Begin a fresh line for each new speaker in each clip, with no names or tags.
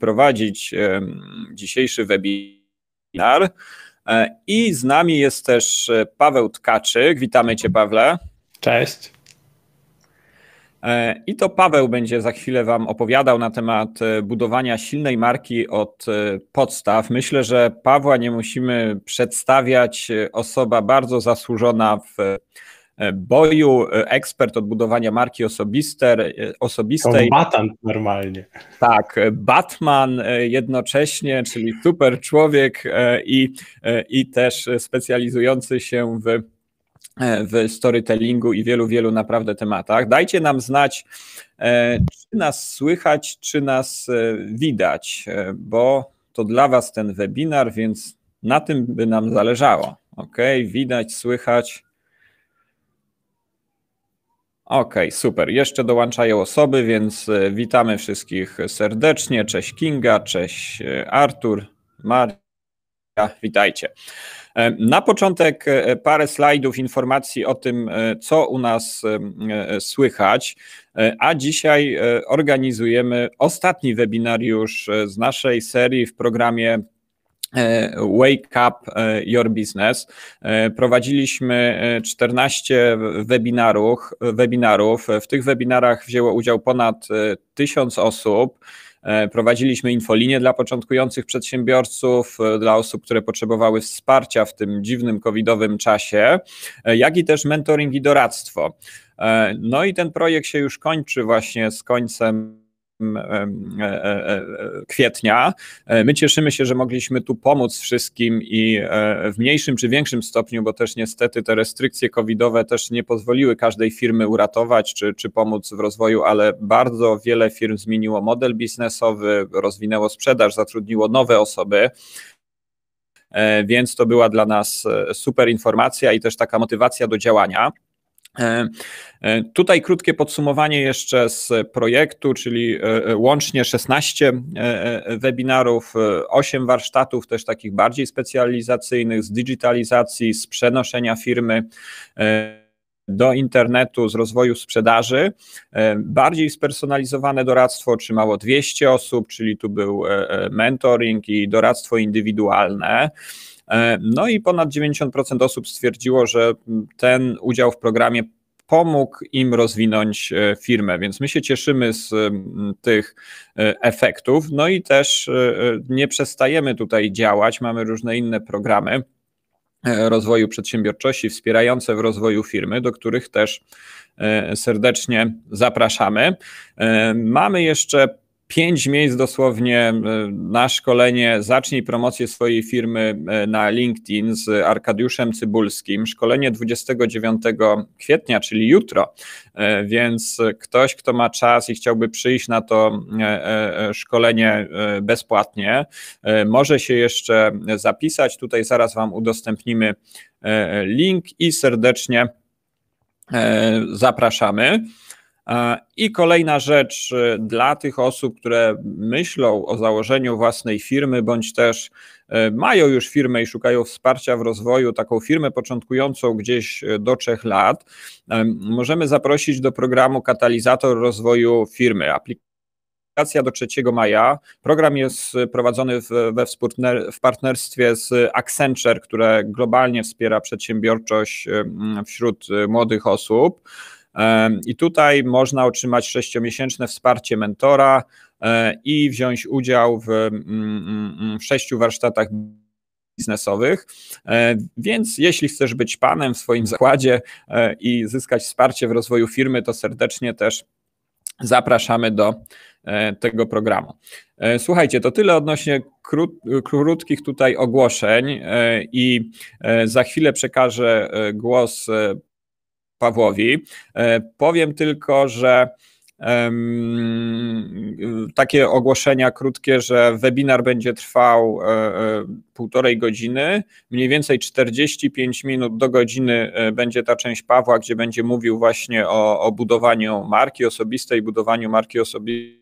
prowadzić dzisiejszy webinar. E, I z nami jest też e, Paweł Tkaczyk. Witamy Cię, Pawle. Cześć. E, I to Paweł będzie za chwilę Wam opowiadał na temat budowania silnej marki od podstaw. Myślę, że Pawła nie musimy przedstawiać. Osoba bardzo zasłużona w E, boju, e, ekspert od budowania marki e, osobistej. Batman normalnie. Tak, Batman jednocześnie, czyli super człowiek i, i też specjalizujący się w w storytellingu i wielu, wielu naprawdę tematach. Dajcie nam znać, czy nas słychać, czy nas widać, bo to dla Was ten webinar, więc na tym by nam zależało. Ok, widać, słychać. Okej, okay, super. Jeszcze dołączają osoby, więc e, witamy wszystkich serdecznie. Cześć Kinga, cześć e, Artur, Maria, witajcie. E, na początek parę slajdów informacji o tym, co u nas słychać, a dzisiaj organizujemy ostatni webinariusz z naszej serii w programie E, wake Up e, Your Business. E, prowadziliśmy 14 webinarów. webinarów. W tych webinarach wzięło udział ponad 1000 osób. Prowadziliśmy infolinię dla początkujących przedsiębiorców, dla osób, które potrzebowały wsparcia w tym dziwnym covidowym czasie, jak i też mentoring i doradztwo. No i ten projekt się już kończy właśnie z końcem E, e, e, kwietnia. My cieszymy się, że mogliśmy tu pomóc wszystkim i w mniejszym czy większym stopniu, bo też niestety te restrykcje covidowe też nie pozwoliły każdej firmy uratować czy, czy pomóc w rozwoju, ale bardzo wiele firm zmieniło model biznesowy, rozwinęło sprzedaż, zatrudniło nowe osoby. Więc to była dla nas super informacja i też taka motywacja do działania. E, e, tutaj krótkie podsumowanie jeszcze z projektu, czyli e, łącznie 16 webinarów, 8 warsztatów też takich bardziej specjalizacyjnych z digitalizacji, z przenoszenia firmy do internetu, z rozwoju sprzedaży, bardziej spersonalizowane doradztwo otrzymało 200 osób, czyli tu był mentoring i doradztwo indywidualne. E, no i ponad 90% osób stwierdziło, że ten udział w programie pomógł im rozwinąć e, firmę, więc my się cieszymy z tych e, efektów. No i też nie przestajemy tutaj działać, mamy różne inne programy rozwoju przedsiębiorczości wspierające w rozwoju firmy, do których też serdecznie zapraszamy. Mamy jeszcze pięć miejsc dosłownie e, na szkolenie. Zacznij promocję swojej firmy e, na LinkedIn z Arkadiuszem Cybulskim. Szkolenie 29 kwietnia, czyli jutro. E, więc ktoś, kto ma czas i chciałby przyjść na to szkolenie bezpłatnie, może się jeszcze zapisać. Tutaj zaraz Wam udostępnimy link i serdecznie zapraszamy. E, I kolejna rzecz e, dla tych osób, które myślą o założeniu własnej firmy, bądź też e, mają już firmę i szukają wsparcia w rozwoju, taką firmę początkującą gdzieś do trzech lat, możemy zaprosić do programu Katalizator Rozwoju Firmy. Aplikacja do 3 maja. Program jest prowadzony we w partnerstwie z Accenture, które globalnie wspiera przedsiębiorczość wśród młodych osób. I tutaj można otrzymać sześciomiesięczne wsparcie mentora e, i wziąć udział w, mm, mm, w sześciu warsztatach biznesowych. E, więc jeśli chcesz być panem w swoim zakładzie e, i zyskać wsparcie w rozwoju firmy, to serdecznie też zapraszamy do tego programu. Słuchajcie, to tyle odnośnie krótkich tutaj ogłoszeń i za chwilę przekażę głos Pawłowi. E, powiem tylko, że takie ogłoszenia krótkie, że webinar będzie trwał e, e, półtorej godziny, mniej więcej 45 minut do godziny będzie ta część Pawła, gdzie będzie mówił właśnie o, o budowaniu marki osobistej, budowaniu marki osobistej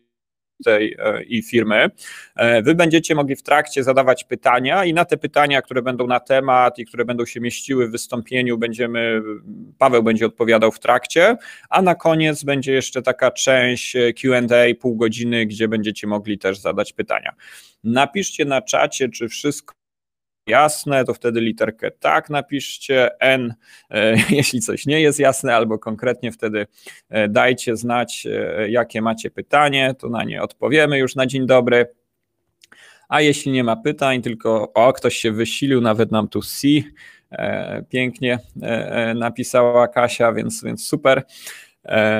tej e, i firmy. E, wy będziecie mogli w trakcie zadawać pytania i na te pytania, które będą na temat i które będą się mieściły w wystąpieniu, będziemy, Paweł będzie odpowiadał w trakcie, a na koniec będzie jeszcze taka część e, Q&A, pół godziny, gdzie będziecie mogli też zadać pytania. Napiszcie na czacie, czy wszystko jasne, to wtedy literkę tak napiszcie, N, e, jeśli coś nie jest jasne, albo konkretnie wtedy e, dajcie znać, e, jakie macie pytanie, to na nie odpowiemy już na dzień dobry. A jeśli nie ma pytań, tylko o, ktoś się wysilił, nawet nam tu C pięknie napisała Kasia, więc, więc super.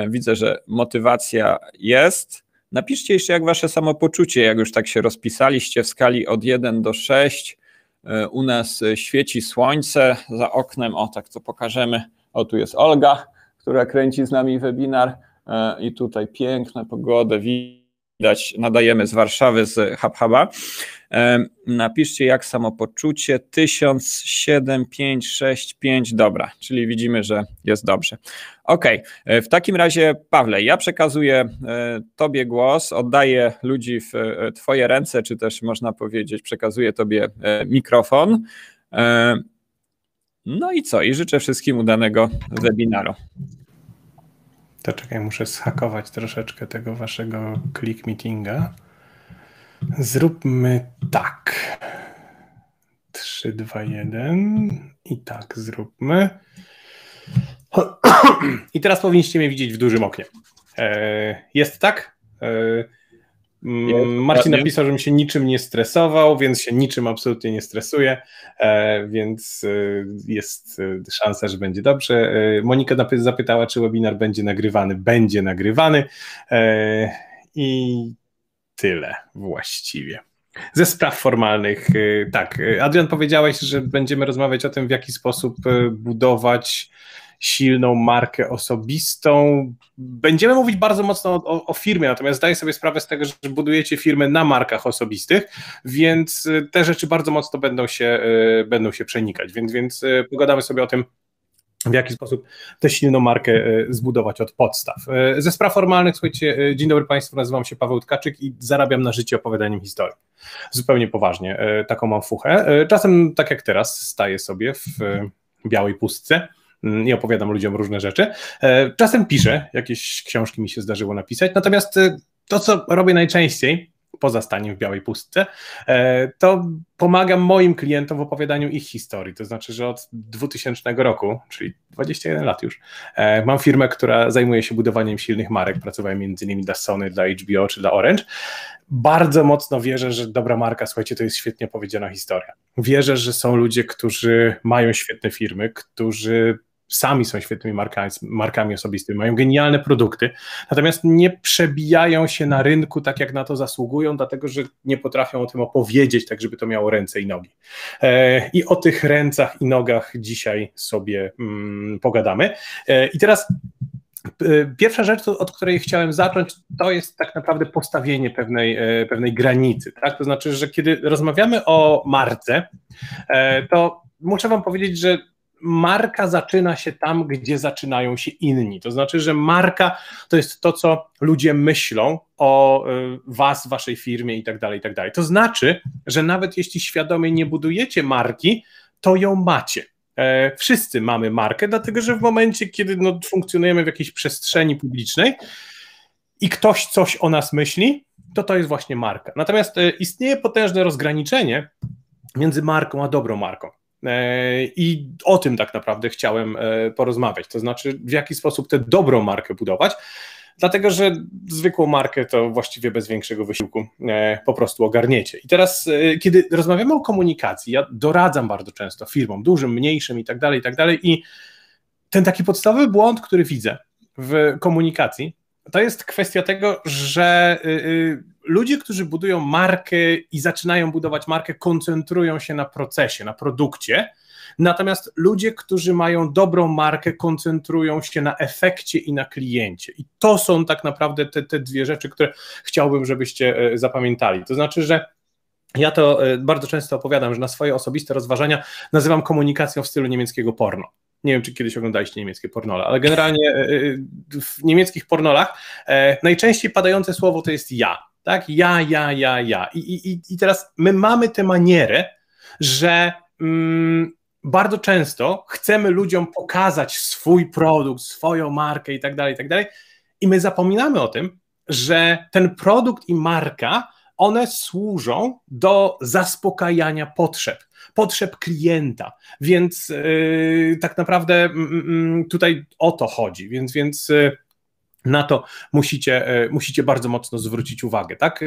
Widzę, że motywacja jest. Napiszcie jeszcze, jak wasze samopoczucie, jak już tak się rozpisaliście w skali od 1 do 6 E, u nas e, świeci słońce za oknem, o tak co pokażemy. O tu jest Olga, która kręci z nami webinar e, i tutaj piękna pogoda widać. Nadajemy z Warszawy z HubHuba. Napiszcie jak samopoczucie 17565, Dobra, czyli widzimy, że jest dobrze. OK, e, w takim razie, Pawle, ja przekazuję e, Tobie głos, oddaję ludzi w e, Twoje ręce, czy też można powiedzieć, przekazuję Tobie mikrofon. No i co? I życzę wszystkim udanego webinaru.
To czekaj, muszę schakować troszeczkę tego Waszego click meetinga. Zróbmy tak. 3, 2, 1 i tak zróbmy. I teraz powinniście mnie widzieć w dużym oknie. E, jest tak? E, Marcin napisał, żebym się niczym nie stresował, więc się niczym absolutnie nie stresuje, więc e, jest szansa, że będzie dobrze. Monika zapytała, czy webinar będzie nagrywany. Będzie nagrywany. I tyle właściwie. Ze spraw formalnych, y, tak. Y, Adrian, powiedziałeś, że będziemy rozmawiać o tym, w jaki sposób y, budować silną markę osobistą. Będziemy mówić bardzo mocno o, o, firmie, natomiast zdaję sobie sprawę z tego, że budujecie firmy na markach osobistych, więc te rzeczy bardzo mocno będą się, będą się przenikać. Więc, więc pogadamy sobie o tym, w jaki sposób tę silną markę e, zbudować od podstaw. E, ze spraw formalnych, słuchajcie, e, dzień dobry Państwu, nazywam się Paweł Tkaczyk i zarabiam na życie opowiadaniem historii. Zupełnie poważnie, taką mam fuchę. Czasem, tak jak teraz, staję sobie w białej pustce mm, i opowiadam ludziom różne rzeczy. Czasem piszę, jakieś książki mi się zdarzyło napisać, natomiast to, co robię najczęściej, poza staniem w Białej Pustce, e, to pomagam moim klientom w opowiadaniu ich historii. To znaczy, że od 2000 roku, czyli 21 lat już, e, mam firmę, która zajmuje się budowaniem silnych marek. Pracowałem między innymi dla Sony, dla HBO czy dla Orange. Bardzo mocno wierzę, że dobra marka, słuchajcie, to jest świetnie powiedziana historia. Wierzę, że są ludzie, którzy mają świetne firmy, którzy sami są świetnymi markami, markami osobistymi, mają genialne produkty, natomiast nie przebijają się na rynku tak, jak na to zasługują, dlatego że nie potrafią o tym opowiedzieć, tak żeby to miało ręce i nogi. E, I o tych ręcach i nogach dzisiaj sobie mm, pogadamy. E, I teraz Pierwsza rzecz, od której chciałem zacząć, to jest tak naprawdę postawienie pewnej, e, pewnej granicy. Tak? To znaczy, że kiedy rozmawiamy o marce, to muszę Wam powiedzieć, że marka zaczyna się tam, gdzie zaczynają się inni. To znaczy, że marka to jest to, co ludzie myślą o y, was, waszej firmie i tak dalej, i tak dalej. To znaczy, że nawet jeśli świadomie nie budujecie marki, to ją macie. E, wszyscy mamy markę, dlatego że w momencie, kiedy no, funkcjonujemy w jakiejś przestrzeni publicznej i ktoś coś o nas myśli, to to jest właśnie marka. Natomiast e, istnieje potężne rozgraniczenie między marką a dobrą marką. E, I o tym tak naprawdę chciałem e, porozmawiać, to znaczy w jaki sposób tę dobrą markę budować, dlatego że zwykłą markę to właściwie bez większego wysiłku e, po prostu ogarniecie. I teraz, kiedy rozmawiamy o komunikacji, ja doradzam bardzo często firmom, dużym, mniejszym i tak dalej, i tak dalej. I ten taki podstawowy błąd, który widzę w komunikacji, to jest kwestia tego, że y, y, ludzie, którzy budują markę i zaczynają budować markę, koncentrują się na procesie, na produkcie. Natomiast ludzie, którzy mają dobrą markę, koncentrują się na efekcie i na kliencie. I to są tak naprawdę te, te dwie rzeczy, które chciałbym, żebyście e, zapamiętali. To znaczy, że ja to e, bardzo często opowiadam, że na swoje osobiste rozważania nazywam komunikacją w stylu niemieckiego porno. Nie wiem, czy kiedyś oglądaliście niemieckie pornole, ale generalnie e, w niemieckich pornolach najczęściej padające słowo to jest ja. Tak? Ja, ja, ja, ja. I, i, i teraz my mamy tę manierę, że mm, bardzo często chcemy ludziom pokazać swój produkt, swoją markę i tak dalej, i tak dalej. I my zapominamy o tym, że ten produkt i marka, one służą do zaspokajania potrzeb, potrzeb klienta. Więc yy, tak naprawdę yy, tutaj o to chodzi. Więc, więc yy, na to musicie, e, musicie bardzo mocno zwrócić uwagę, tak? E,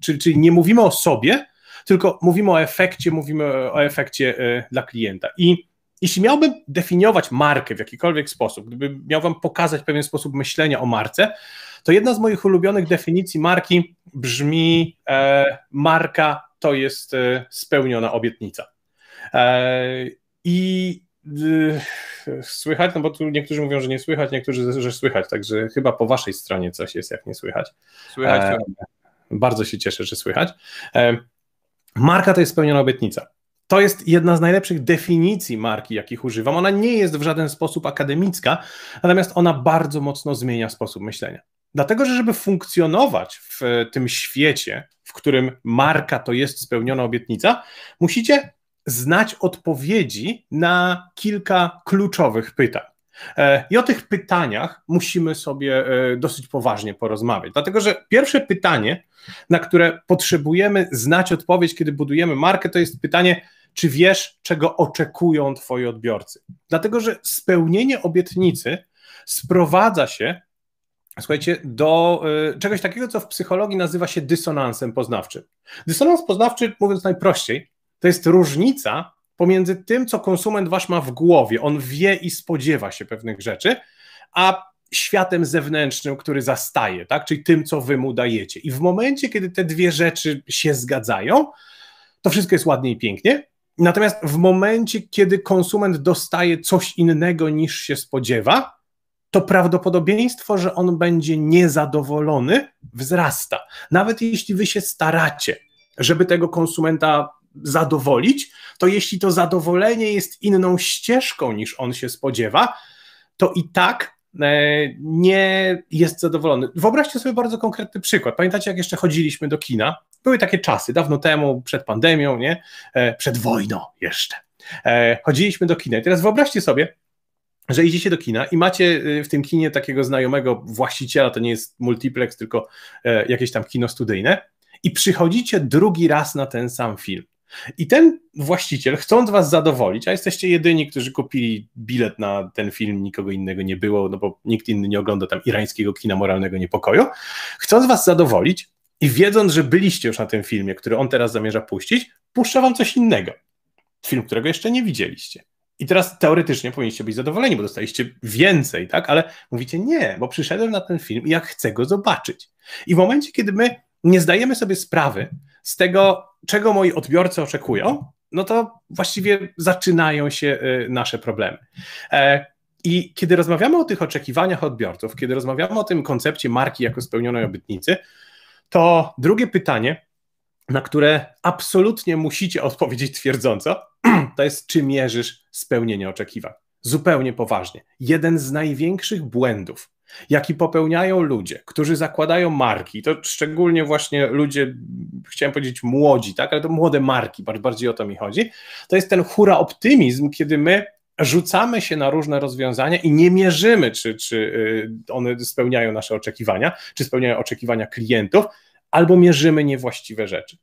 czyli, czyli nie mówimy o sobie, tylko mówimy o efekcie, mówimy o efekcie e, dla klienta. I jeśli miałbym definiować markę w jakikolwiek sposób, gdybym miał wam pokazać pewien sposób myślenia o marce, to jedna z moich ulubionych definicji marki brzmi: e, marka to jest spełniona obietnica. E, I Yy, słychać, no bo tu niektórzy mówią, że nie słychać, niektórzy, że słychać, także chyba po waszej stronie coś jest, jak nie słychać. Słychać. E, bardzo się cieszę, że słychać. E, marka to jest spełniona obietnica. To jest jedna z najlepszych definicji marki, jakich używam. Ona nie jest w żaden sposób akademicka, natomiast ona bardzo mocno zmienia sposób myślenia. Dlatego, że żeby funkcjonować w tym świecie, w którym marka to jest spełniona obietnica, musicie znać odpowiedzi na kilka kluczowych pytań. E, I o tych pytaniach musimy sobie e, dosyć poważnie porozmawiać, dlatego że pierwsze pytanie, na które potrzebujemy znać odpowiedź, kiedy budujemy markę, to jest pytanie, czy wiesz, czego oczekują Twoi odbiorcy? Dlatego że spełnienie obietnicy sprowadza się słuchajcie, do e, czegoś takiego, co w psychologii nazywa się dysonansem poznawczym. Dysonans poznawczy, mówiąc najprościej, to jest różnica pomiędzy tym, co konsument wasz ma w głowie. On wie i spodziewa się pewnych rzeczy, a światem zewnętrznym, który zastaje, tak? czyli tym, co wy mu dajecie. I w momencie, kiedy te dwie rzeczy się zgadzają, to wszystko jest ładnie i pięknie. Natomiast w momencie, kiedy konsument dostaje coś innego niż się spodziewa, to prawdopodobieństwo, że on będzie niezadowolony, wzrasta. Nawet jeśli wy się staracie, żeby tego konsumenta zadowolić, to jeśli to zadowolenie jest inną ścieżką niż on się spodziewa, to i tak e, nie jest zadowolony. Wyobraźcie sobie bardzo konkretny przykład. Pamiętacie, jak jeszcze chodziliśmy do kina? Były takie czasy, dawno temu, przed pandemią, nie? E, przed wojną jeszcze. E, chodziliśmy do kina. I teraz wyobraźcie sobie, że idziecie do kina i macie w tym kinie takiego znajomego właściciela, to nie jest multiplex, tylko jakieś tam kino studyjne, i przychodzicie drugi raz na ten sam film. I ten właściciel, chcąc was zadowolić, a jesteście jedyni, którzy kupili bilet na ten film, nikogo innego nie było, no bo nikt inny nie ogląda tam irańskiego kina moralnego niepokoju, chcąc was zadowolić i wiedząc, że byliście już na tym filmie, który on teraz zamierza puścić, puszcza wam coś innego. Film, którego jeszcze nie widzieliście. I teraz teoretycznie powinniście być zadowoleni, bo dostaliście więcej, tak? Ale mówicie nie, bo przyszedłem na ten film i ja chcę go zobaczyć. I w momencie, kiedy my nie zdajemy sobie sprawy z tego, czego moi odbiorcy oczekują, no to właściwie zaczynają się y, nasze problemy. E, I kiedy rozmawiamy o tych oczekiwaniach odbiorców, kiedy rozmawiamy o tym koncepcie marki jako spełnionej obietnicy, to drugie pytanie, na które absolutnie musicie odpowiedzieć twierdząco, to jest, czy mierzysz spełnienie oczekiwań? Zupełnie poważnie. Jeden z największych błędów, jaki popełniają ludzie, którzy zakładają marki, to szczególnie właśnie ludzie, chciałem powiedzieć młodzi, tak, ale to młode marki, bardziej o to mi chodzi, to jest ten hura optymizm, kiedy my rzucamy się na różne rozwiązania i nie mierzymy, czy, czy y, one spełniają nasze oczekiwania, czy spełniają oczekiwania klientów, albo mierzymy niewłaściwe rzeczy.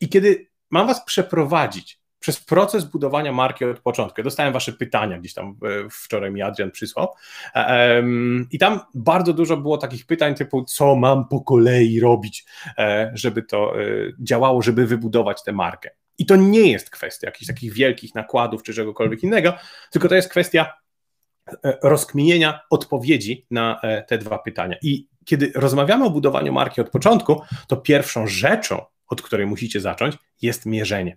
I kiedy mam was przeprowadzić przez proces budowania marki od początku. Ja dostałem wasze pytania gdzieś tam e, wczoraj mi Adrian przysłał e, i tam bardzo dużo było takich pytań typu co mam po kolei robić, e, żeby to działało, żeby wybudować tę markę. I to nie jest kwestia jakichś takich wielkich nakładów czy czegokolwiek innego, tylko to jest kwestia rozkminienia odpowiedzi na te dwa pytania. I kiedy rozmawiamy o budowaniu marki od początku, to pierwszą rzeczą, od której musicie zacząć, jest mierzenie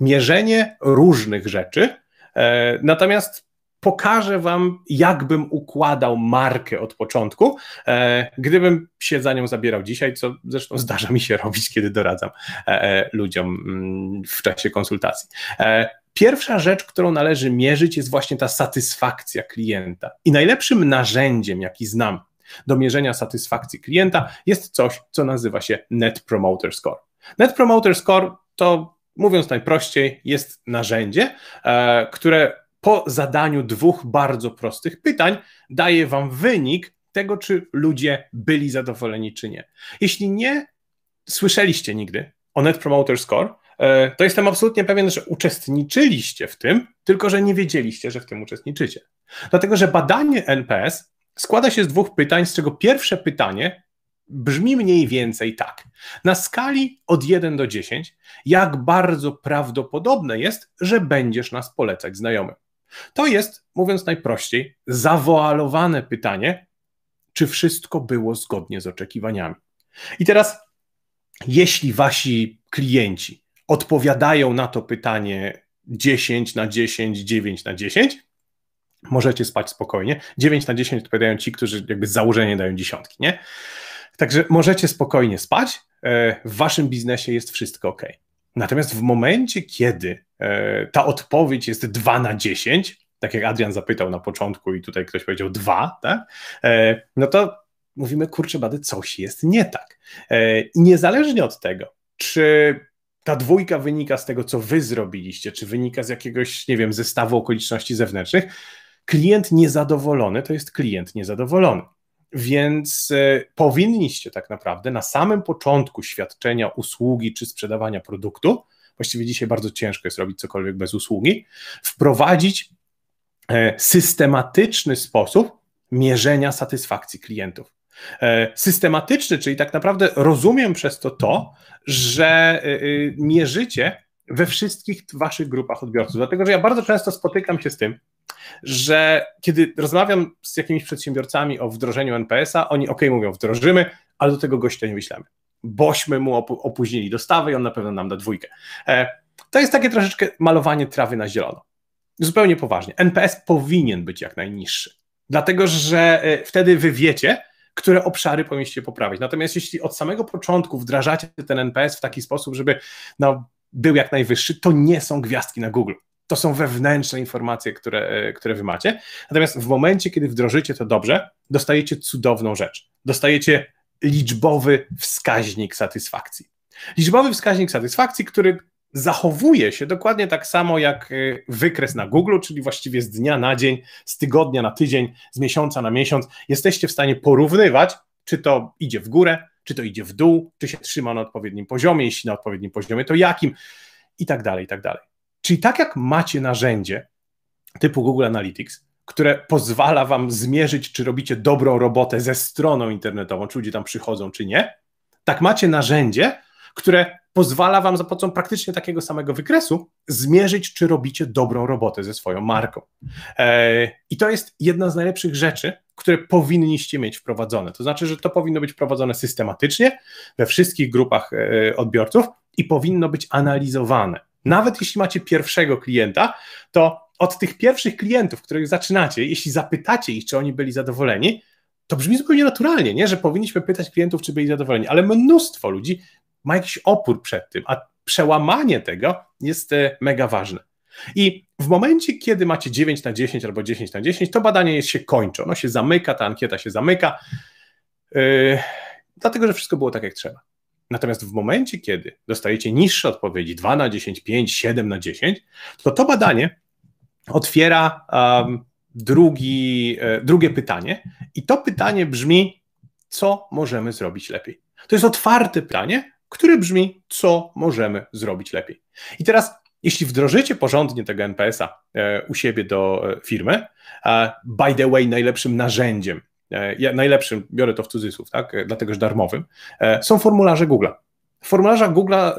mierzenie różnych rzeczy. E, natomiast pokażę Wam, jakbym układał markę od początku, e, gdybym się za nią zabierał dzisiaj, co zresztą zdarza mi się robić, kiedy doradzam e, ludziom mm, w czasie konsultacji. Pierwsza rzecz, którą należy mierzyć, jest właśnie ta satysfakcja klienta. I najlepszym narzędziem, jaki znam do mierzenia satysfakcji klienta, jest coś, co nazywa się Net Promoter Score. Net Promoter Score to mówiąc najprościej, jest narzędzie, e, które po zadaniu dwóch bardzo prostych pytań daje Wam wynik tego, czy ludzie byli zadowoleni, czy nie. Jeśli nie słyszeliście nigdy o Net Promoter Score, e, to jestem absolutnie pewien, że uczestniczyliście w tym, tylko że nie wiedzieliście, że w tym uczestniczycie. Dlatego, że badanie NPS składa się z dwóch pytań, z czego pierwsze pytanie brzmi mniej więcej tak. Na skali od 1 do 10, jak bardzo prawdopodobne jest, że będziesz nas polecać znajomym? To jest, mówiąc najprościej, zawoalowane pytanie, czy wszystko było zgodnie z oczekiwaniami. I teraz, jeśli wasi klienci odpowiadają na to pytanie 10 na 10, 9 na 10, możecie spać spokojnie. 9 na 10 odpowiadają ci, którzy jakby założenie dają dziesiątki, nie? Także możecie spokojnie spać, e, w waszym biznesie jest wszystko ok. Natomiast w momencie, kiedy e, ta odpowiedź jest 2 na 10, tak jak Adrian zapytał na początku i tutaj ktoś powiedział 2, tak? E, no to mówimy, kurczę bady, coś jest nie tak. I niezależnie od tego, czy ta dwójka wynika z tego, co wy zrobiliście, czy wynika z jakiegoś, nie wiem, zestawu okoliczności zewnętrznych, klient niezadowolony to jest klient niezadowolony. Więc e, powinniście tak naprawdę na samym początku świadczenia usługi czy sprzedawania produktu, właściwie dzisiaj bardzo ciężko jest robić cokolwiek bez usługi, wprowadzić e, systematyczny sposób mierzenia satysfakcji klientów. E, systematyczny, czyli tak naprawdę rozumiem przez to to, że mierzycie we wszystkich waszych grupach odbiorców. Dlatego, że ja bardzo często spotykam się z tym, że kiedy rozmawiam z jakimiś przedsiębiorcami o wdrożeniu NPS-a, oni ok, mówią, wdrożymy, ale do tego gościa nie wyślemy, bośmy mu opóźnili dostawę i on na pewno nam da dwójkę. E, to jest takie troszeczkę malowanie trawy na zielono. Zupełnie poważnie. NPS powinien być jak najniższy, dlatego że e, wtedy wy wiecie, które obszary powinniście poprawić. Natomiast jeśli od samego początku wdrażacie ten NPS w taki sposób, żeby no, był jak najwyższy, to nie są gwiazdki na Google to są wewnętrzne informacje, które, e, które wy macie. Natomiast w momencie, kiedy wdrożycie to dobrze, dostajecie cudowną rzecz. Dostajecie liczbowy wskaźnik satysfakcji. Liczbowy wskaźnik satysfakcji, który zachowuje się dokładnie tak samo jak e, wykres na Google, czyli właściwie z dnia na dzień, z tygodnia na tydzień, z miesiąca na miesiąc. Jesteście w stanie porównywać, czy to idzie w górę, czy to idzie w dół, czy się trzyma na odpowiednim poziomie, jeśli na odpowiednim poziomie, to jakim i tak dalej, i tak dalej. Czyli tak jak macie narzędzie typu Google Analytics, które pozwala wam zmierzyć, czy robicie dobrą robotę ze stroną internetową, czy ludzie tam przychodzą, czy nie, tak macie narzędzie, które pozwala wam za pomocą praktycznie takiego samego wykresu zmierzyć, czy robicie dobrą robotę ze swoją marką. E, I to jest jedna z najlepszych rzeczy, które powinniście mieć wprowadzone. To znaczy, że to powinno być wprowadzone systematycznie we wszystkich grupach e, odbiorców i powinno być analizowane. Nawet jeśli macie pierwszego klienta, to od tych pierwszych klientów, których zaczynacie, jeśli zapytacie ich, czy oni byli zadowoleni, to brzmi zupełnie naturalnie, nie? że powinniśmy pytać klientów, czy byli zadowoleni, ale mnóstwo ludzi ma jakiś opór przed tym, a przełamanie tego jest e, mega ważne. I w momencie, kiedy macie 9 na 10 albo 10 na 10, to badanie się kończy, ono się zamyka, ta ankieta się zamyka, yy, dlatego że wszystko było tak, jak trzeba. Natomiast w momencie, kiedy dostajecie niższe odpowiedzi 2 na 10, 5, 7 na 10, to to badanie otwiera um, drugi, e, drugie pytanie. I to pytanie brzmi: co możemy zrobić lepiej? To jest otwarte pytanie, które brzmi: co możemy zrobić lepiej? I teraz, jeśli wdrożycie porządnie tego NPS-a e, u siebie do e, firmy, by the way, najlepszym narzędziem E, ja najlepszym, biorę to w cudzysłów, tak, e, dlatego że darmowym, e, są formularze Google'a. Formularza Google, Google'a,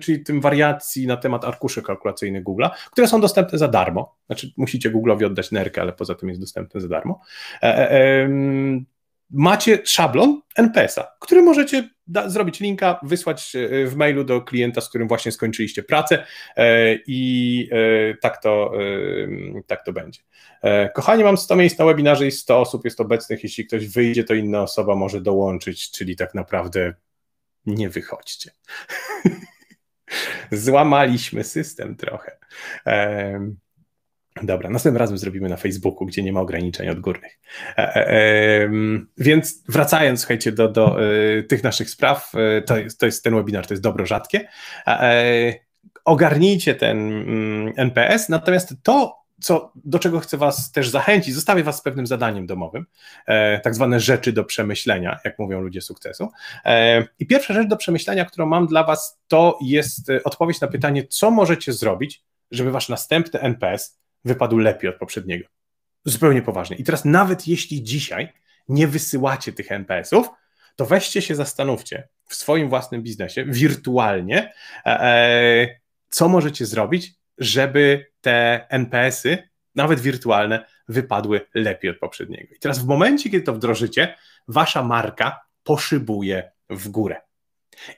czyli tym wariacji na temat arkuszy kalkulacyjnych Google'a, które są dostępne za darmo, znaczy musicie Google'owi oddać nerkę, ale poza tym jest dostępne za darmo, macie szablon NPS-a, który możecie da, zrobić linka, wysłać e, w mailu do klienta, z którym właśnie skończyliście pracę e, i e, tak to, tak to będzie. Kochani, mam 100 miejsc na webinarze i 100 osób jest obecnych. Jeśli ktoś wyjdzie, to inna osoba może dołączyć, czyli tak naprawdę nie wychodźcie. Złamaliśmy system trochę. Dobra, następnym razem zrobimy na Facebooku, gdzie nie ma ograniczeń odgórnych. E, e, więc wracając, słuchajcie, do, do e, tych naszych spraw, e, to jest, to jest ten webinar, to jest dobro rzadkie. E, ogarnijcie ten mm, NPS, natomiast to, co, do czego chcę Was też zachęcić, zostawię Was z pewnym zadaniem domowym, tak zwane rzeczy do przemyślenia, jak mówią ludzie sukcesu. I pierwsza rzecz do przemyślenia, którą mam dla Was, to jest odpowiedź na pytanie, co możecie zrobić, żeby Wasz następny NPS wypadł lepiej od poprzedniego. Zupełnie poważnie. I teraz nawet jeśli dzisiaj nie wysyłacie tych NPS-ów, to weźcie się zastanówcie w swoim własnym biznesie, wirtualnie, e, e co możecie zrobić, żeby te NPS-y, nawet wirtualne, wypadły lepiej od poprzedniego. I teraz w momencie, kiedy to wdrożycie, wasza marka poszybuje w górę.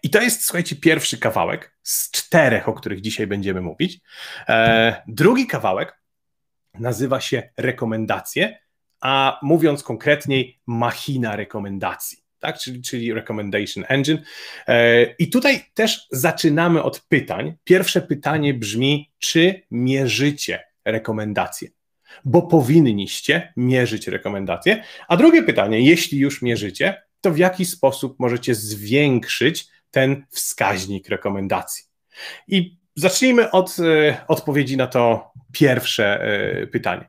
I to jest, słuchajcie, pierwszy kawałek z czterech, o których dzisiaj będziemy mówić. E, drugi kawałek nazywa się rekomendacje, a mówiąc konkretniej, machina rekomendacji. Tak, czyli, czyli Recommendation Engine. E, I tutaj też zaczynamy od pytań. Pierwsze pytanie brzmi: czy mierzycie rekomendacje? Bo powinniście mierzyć rekomendacje. A drugie pytanie: jeśli już mierzycie, to w jaki sposób możecie zwiększyć ten wskaźnik rekomendacji? I Zacznijmy od e, odpowiedzi na to pierwsze e, pytanie.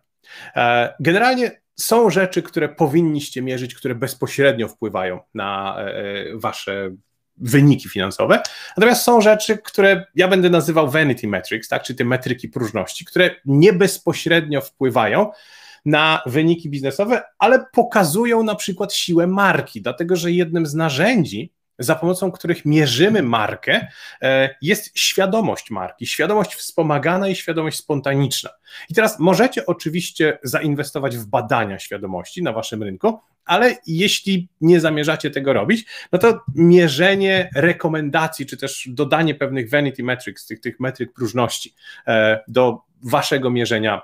E, generalnie są rzeczy, które powinniście mierzyć, które bezpośrednio wpływają na wasze wyniki finansowe. Natomiast są rzeczy, które ja będę nazywał vanity metrics, tak, czy te metryki próżności, które nie bezpośrednio wpływają na wyniki biznesowe, ale pokazują na przykład siłę marki, dlatego że jednym z narzędzi za pomocą których mierzymy markę, e, jest świadomość marki, świadomość wspomagana i świadomość spontaniczna. I teraz możecie oczywiście zainwestować w badania świadomości na waszym rynku, ale jeśli nie zamierzacie tego robić, no to mierzenie rekomendacji, czy też dodanie pewnych vanity metrics, tych, tych metryk próżności e, do waszego mierzenia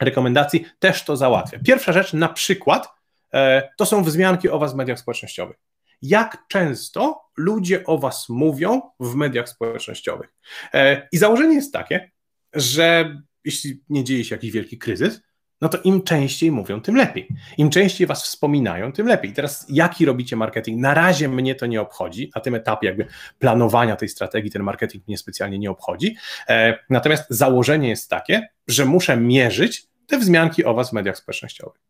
rekomendacji też to załatwia. Pierwsza rzecz, na przykład, e, to są wzmianki o was w mediach społecznościowych jak często ludzie o was mówią w mediach społecznościowych. E, I założenie jest takie, że jeśli nie dzieje się jakiś wielki kryzys, no to im częściej mówią, tym lepiej. Im częściej was wspominają, tym lepiej. teraz jaki robicie marketing? Na razie mnie to nie obchodzi, na tym etapie jakby planowania tej strategii ten marketing mnie specjalnie nie obchodzi. E, natomiast założenie jest takie, że muszę mierzyć te wzmianki o was w mediach społecznościowych.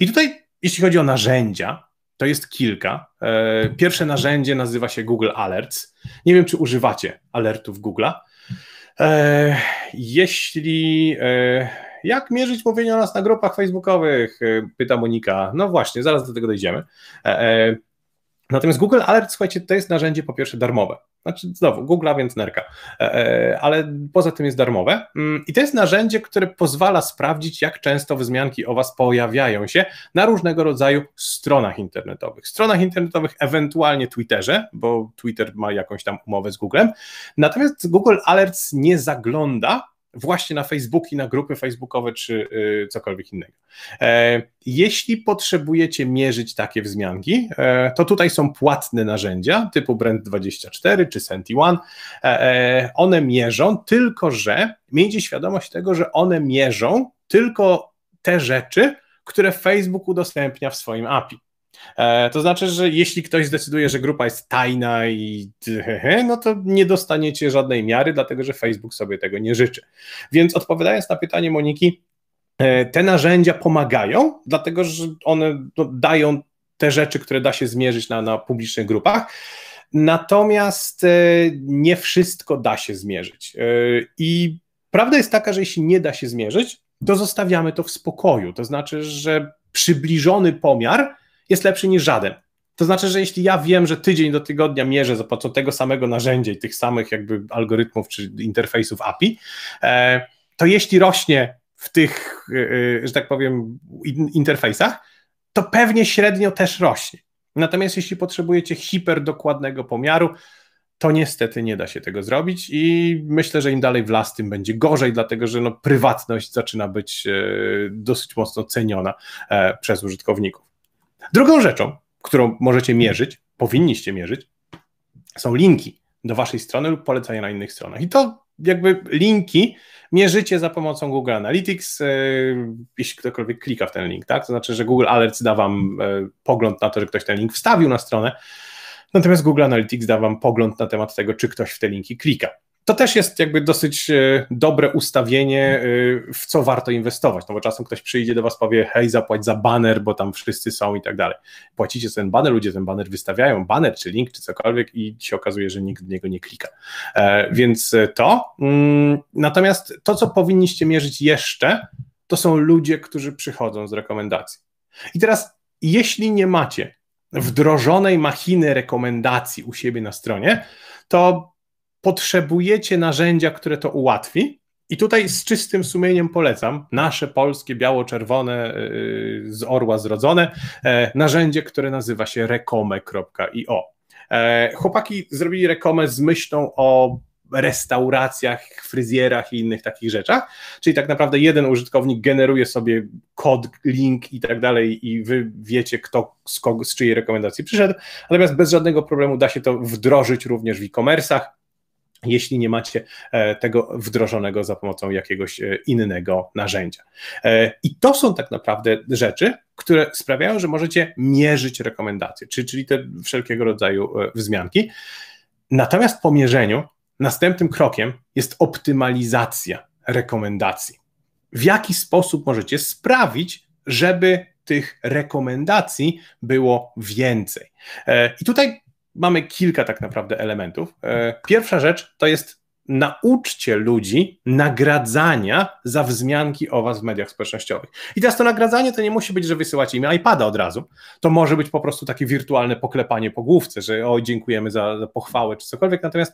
I tutaj, jeśli chodzi o narzędzia, to jest kilka. E, pierwsze narzędzie nazywa się Google Alerts. Nie wiem, czy używacie alertów Google'a. E, jeśli. E, jak mierzyć mówienie o nas na grupach facebookowych? Pyta Monika. No właśnie, zaraz do tego dojdziemy. Natomiast Google Alert, słuchajcie, to jest narzędzie po pierwsze darmowe. Znaczy znowu, Google, więc nerka, e, e, ale poza tym jest darmowe. Mm, I to jest narzędzie, które pozwala sprawdzić, jak często wzmianki o Was pojawiają się na różnego rodzaju stronach internetowych. Stronach internetowych, ewentualnie Twitterze, bo Twitter ma jakąś tam umowę z Googlem. Natomiast Google Alerts nie zagląda właśnie na Facebooki, na grupy facebookowe czy y, cokolwiek innego. E, jeśli potrzebujecie mierzyć takie wzmianki, e, to tutaj są płatne narzędzia typu Brand24 czy senti One. E, one mierzą, tylko że miejcie świadomość tego, że one mierzą tylko te rzeczy, które Facebook udostępnia w swoim API. E, to znaczy, że jeśli ktoś zdecyduje, że grupa jest tajna i no to nie dostaniecie żadnej miary, dlatego że Facebook sobie tego nie życzy. Więc odpowiadając na pytanie Moniki, e, te narzędzia pomagają, dlatego że one no, dają te rzeczy, które da się zmierzyć na, na publicznych grupach. Natomiast e, nie wszystko da się zmierzyć. I prawda jest taka, że jeśli nie da się zmierzyć, to zostawiamy to w spokoju. To znaczy, że przybliżony pomiar jest lepszy niż żaden. To znaczy, że jeśli ja wiem, że tydzień do tygodnia mierzę za pomocą tego samego narzędzia i tych samych jakby algorytmów czy interfejsów API, e, to jeśli rośnie w tych, e, e, że tak powiem, interfejsach, to pewnie średnio też rośnie. Natomiast jeśli potrzebujecie hiperdokładnego pomiaru, to niestety nie da się tego zrobić i myślę, że im dalej w las, tym będzie gorzej, dlatego że no, prywatność zaczyna być dosyć mocno ceniona przez użytkowników. Drugą rzeczą, którą możecie mierzyć, powinniście mierzyć, są linki do waszej strony lub polecenia na innych stronach. I to jakby linki mierzycie za pomocą Google Analytics, e, jeśli ktokolwiek klika w ten link, tak? To znaczy, że Google Alerts da wam e, pogląd na to, że ktoś ten link wstawił na stronę, natomiast Google Analytics da wam pogląd na temat tego, czy ktoś w te linki klika to też jest jakby dosyć e, dobre ustawienie, e, w co warto inwestować. No bo czasem ktoś przyjdzie do Was, powie: Hej, zapłać za banner, bo tam wszyscy są i tak dalej. Płacicie ten banner, ludzie ten banner wystawiają, banner czy link czy cokolwiek, i się okazuje, że nikt w niego nie klika. E, więc to. Mm, natomiast to, co powinniście mierzyć jeszcze, to są ludzie, którzy przychodzą z rekomendacji. I teraz, jeśli nie macie wdrożonej machiny rekomendacji u siebie na stronie, to potrzebujecie narzędzia, które to ułatwi. I tutaj z czystym sumieniem polecam nasze polskie, biało-czerwone, e, e, z orła zrodzone e, narzędzie, które nazywa się rekome.io. Chłopaki zrobili rekomę z myślą o restauracjach, fryzjerach i innych takich rzeczach. Czyli tak naprawdę jeden użytkownik generuje sobie kod, link i tak dalej, i wy wiecie, kto z, kogo, z czyjej rekomendacji przyszedł. Natomiast bez żadnego problemu da się to wdrożyć również w e-commerce'ach jeśli nie macie e, tego wdrożonego za pomocą jakiegoś e, innego narzędzia. E, I to są tak naprawdę rzeczy, które sprawiają, że możecie mierzyć rekomendacje, czyli te wszelkiego rodzaju wzmianki. Natomiast po mierzeniu, następnym krokiem jest optymalizacja rekomendacji. W jaki sposób możecie sprawić, żeby tych rekomendacji było więcej? I tutaj mamy kilka tak naprawdę elementów. E, pierwsza rzecz to jest nauczcie ludzi nagradzania za wzmianki o was w mediach społecznościowych. I teraz to nagradzanie to nie musi być, że wysyłacie i iPada od razu. To może być po prostu takie wirtualne poklepanie po główce, że o, dziękujemy za, za pochwałę czy cokolwiek. Natomiast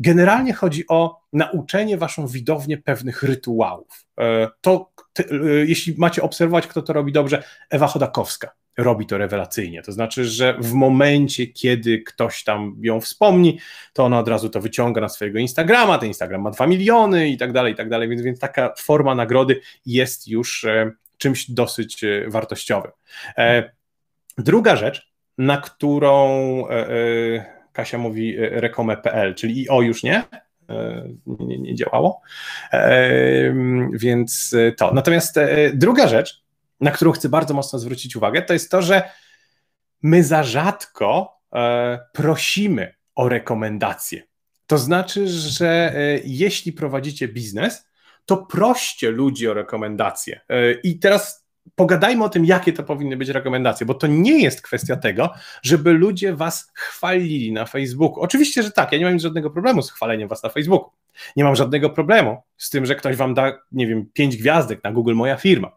Generalnie chodzi o nauczenie waszą widownię pewnych rytuałów. E, to, te, jeśli macie obserwować, kto to robi dobrze, Ewa Chodakowska robi to rewelacyjnie. To znaczy, że w momencie, kiedy ktoś tam ją wspomni, to ona od razu to wyciąga na swojego Instagrama. Ten Instagram ma dwa miliony i tak dalej, i tak dalej. Więc, więc taka forma nagrody jest już e, czymś dosyć e, wartościowym. E, druga rzecz, na którą e, e, Kasia mówi e, rekome.pl, czyli i o już nie, e, nie, nie działało. E, więc to. Natomiast druga rzecz, na którą chcę bardzo mocno zwrócić uwagę, to jest to, że my za rzadko prosimy o rekomendacje. To znaczy, że jeśli prowadzicie biznes, to proście ludzi o rekomendacje. I teraz pogadajmy o tym, jakie to powinny być rekomendacje, bo to nie jest kwestia tego, żeby ludzie was chwalili na Facebooku. Oczywiście, że tak, ja nie mam żadnego problemu z chwaleniem was na Facebooku. Nie mam żadnego problemu z tym, że ktoś wam da, nie wiem, pięć gwiazdek na Google Moja Firma.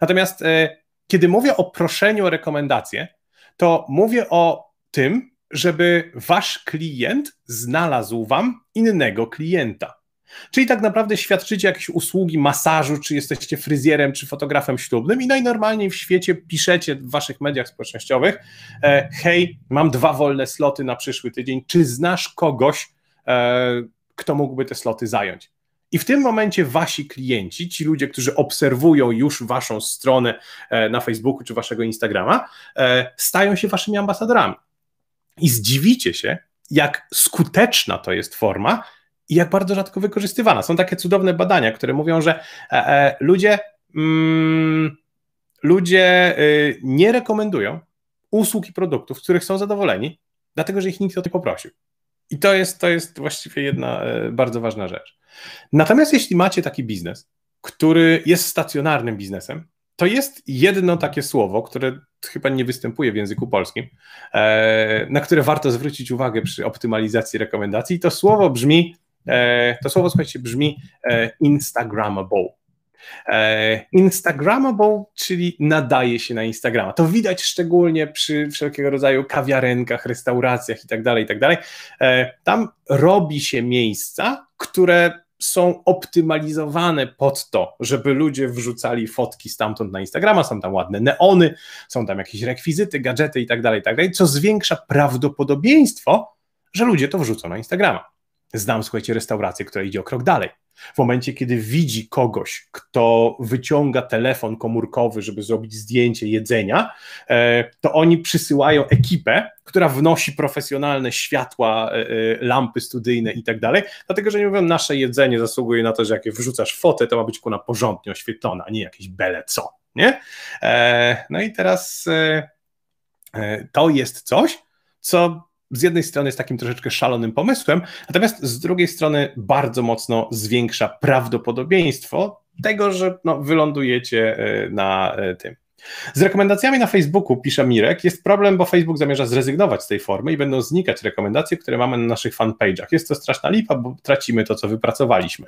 Natomiast e, kiedy mówię o proszeniu o rekomendacje, to mówię o tym, żeby wasz klient znalazł wam innego klienta. Czyli tak naprawdę świadczycie jakieś usługi masażu, czy jesteście fryzjerem, czy fotografem ślubnym i najnormalniej w świecie piszecie w waszych mediach społecznościowych: e, Hej, mam dwa wolne sloty na przyszły tydzień, czy znasz kogoś, e, kto mógłby te sloty zająć? I w tym momencie wasi klienci, ci ludzie, którzy obserwują już waszą stronę e, na Facebooku czy waszego Instagrama, stają się waszymi ambasadorami. I zdziwicie się, jak skuteczna to jest forma, i jak bardzo rzadko wykorzystywana. Są takie cudowne badania, które mówią, że e, e, ludzie, mm, ludzie y, nie rekomendują usług i produktów, z których są zadowoleni, dlatego że ich nikt o to nie poprosił. I to jest, to jest właściwie jedna e, bardzo ważna rzecz. Natomiast jeśli macie taki biznes, który jest stacjonarnym biznesem, to jest jedno takie słowo, które chyba nie występuje w języku polskim, na które warto zwrócić uwagę przy optymalizacji rekomendacji. To słowo brzmi E, to słowo, słuchajcie, brzmi Instagramable. Instagramable, e, czyli nadaje się na Instagrama. To widać szczególnie przy wszelkiego rodzaju kawiarenkach, restauracjach itd. Tak itd. Tak e, tam robi się miejsca, które są optymalizowane pod to, żeby ludzie wrzucali fotki stamtąd na Instagrama, są tam ładne neony, są tam jakieś rekwizyty, gadżety itd., tak itd., co zwiększa prawdopodobieństwo, że ludzie to wrzucą na Instagrama. Znam, słuchajcie, restaurację, która idzie o krok dalej. W momencie, kiedy widzi kogoś, kto wyciąga telefon komórkowy, żeby zrobić zdjęcie jedzenia, e, to oni przysyłają ekipę, która wnosi profesjonalne światła, e, e, lampy studyjne i tak dalej, dlatego że nie mówią, nasze jedzenie zasługuje na to, że jak wrzucasz fotę, to ma być kuna porządnie oświetlona, a nie jakieś bele co. Nie? No i teraz to jest coś, co z jednej strony jest takim troszeczkę szalonym pomysłem, natomiast z drugiej strony bardzo mocno zwiększa prawdopodobieństwo tego, że no, wylądujecie e, na e, tym, z rekomendacjami na Facebooku, pisze Mirek, jest problem, bo Facebook zamierza zrezygnować z tej formy i będą znikać rekomendacje, które mamy na naszych fanpage'ach. Jest to straszna lipa, bo tracimy to, co wypracowaliśmy.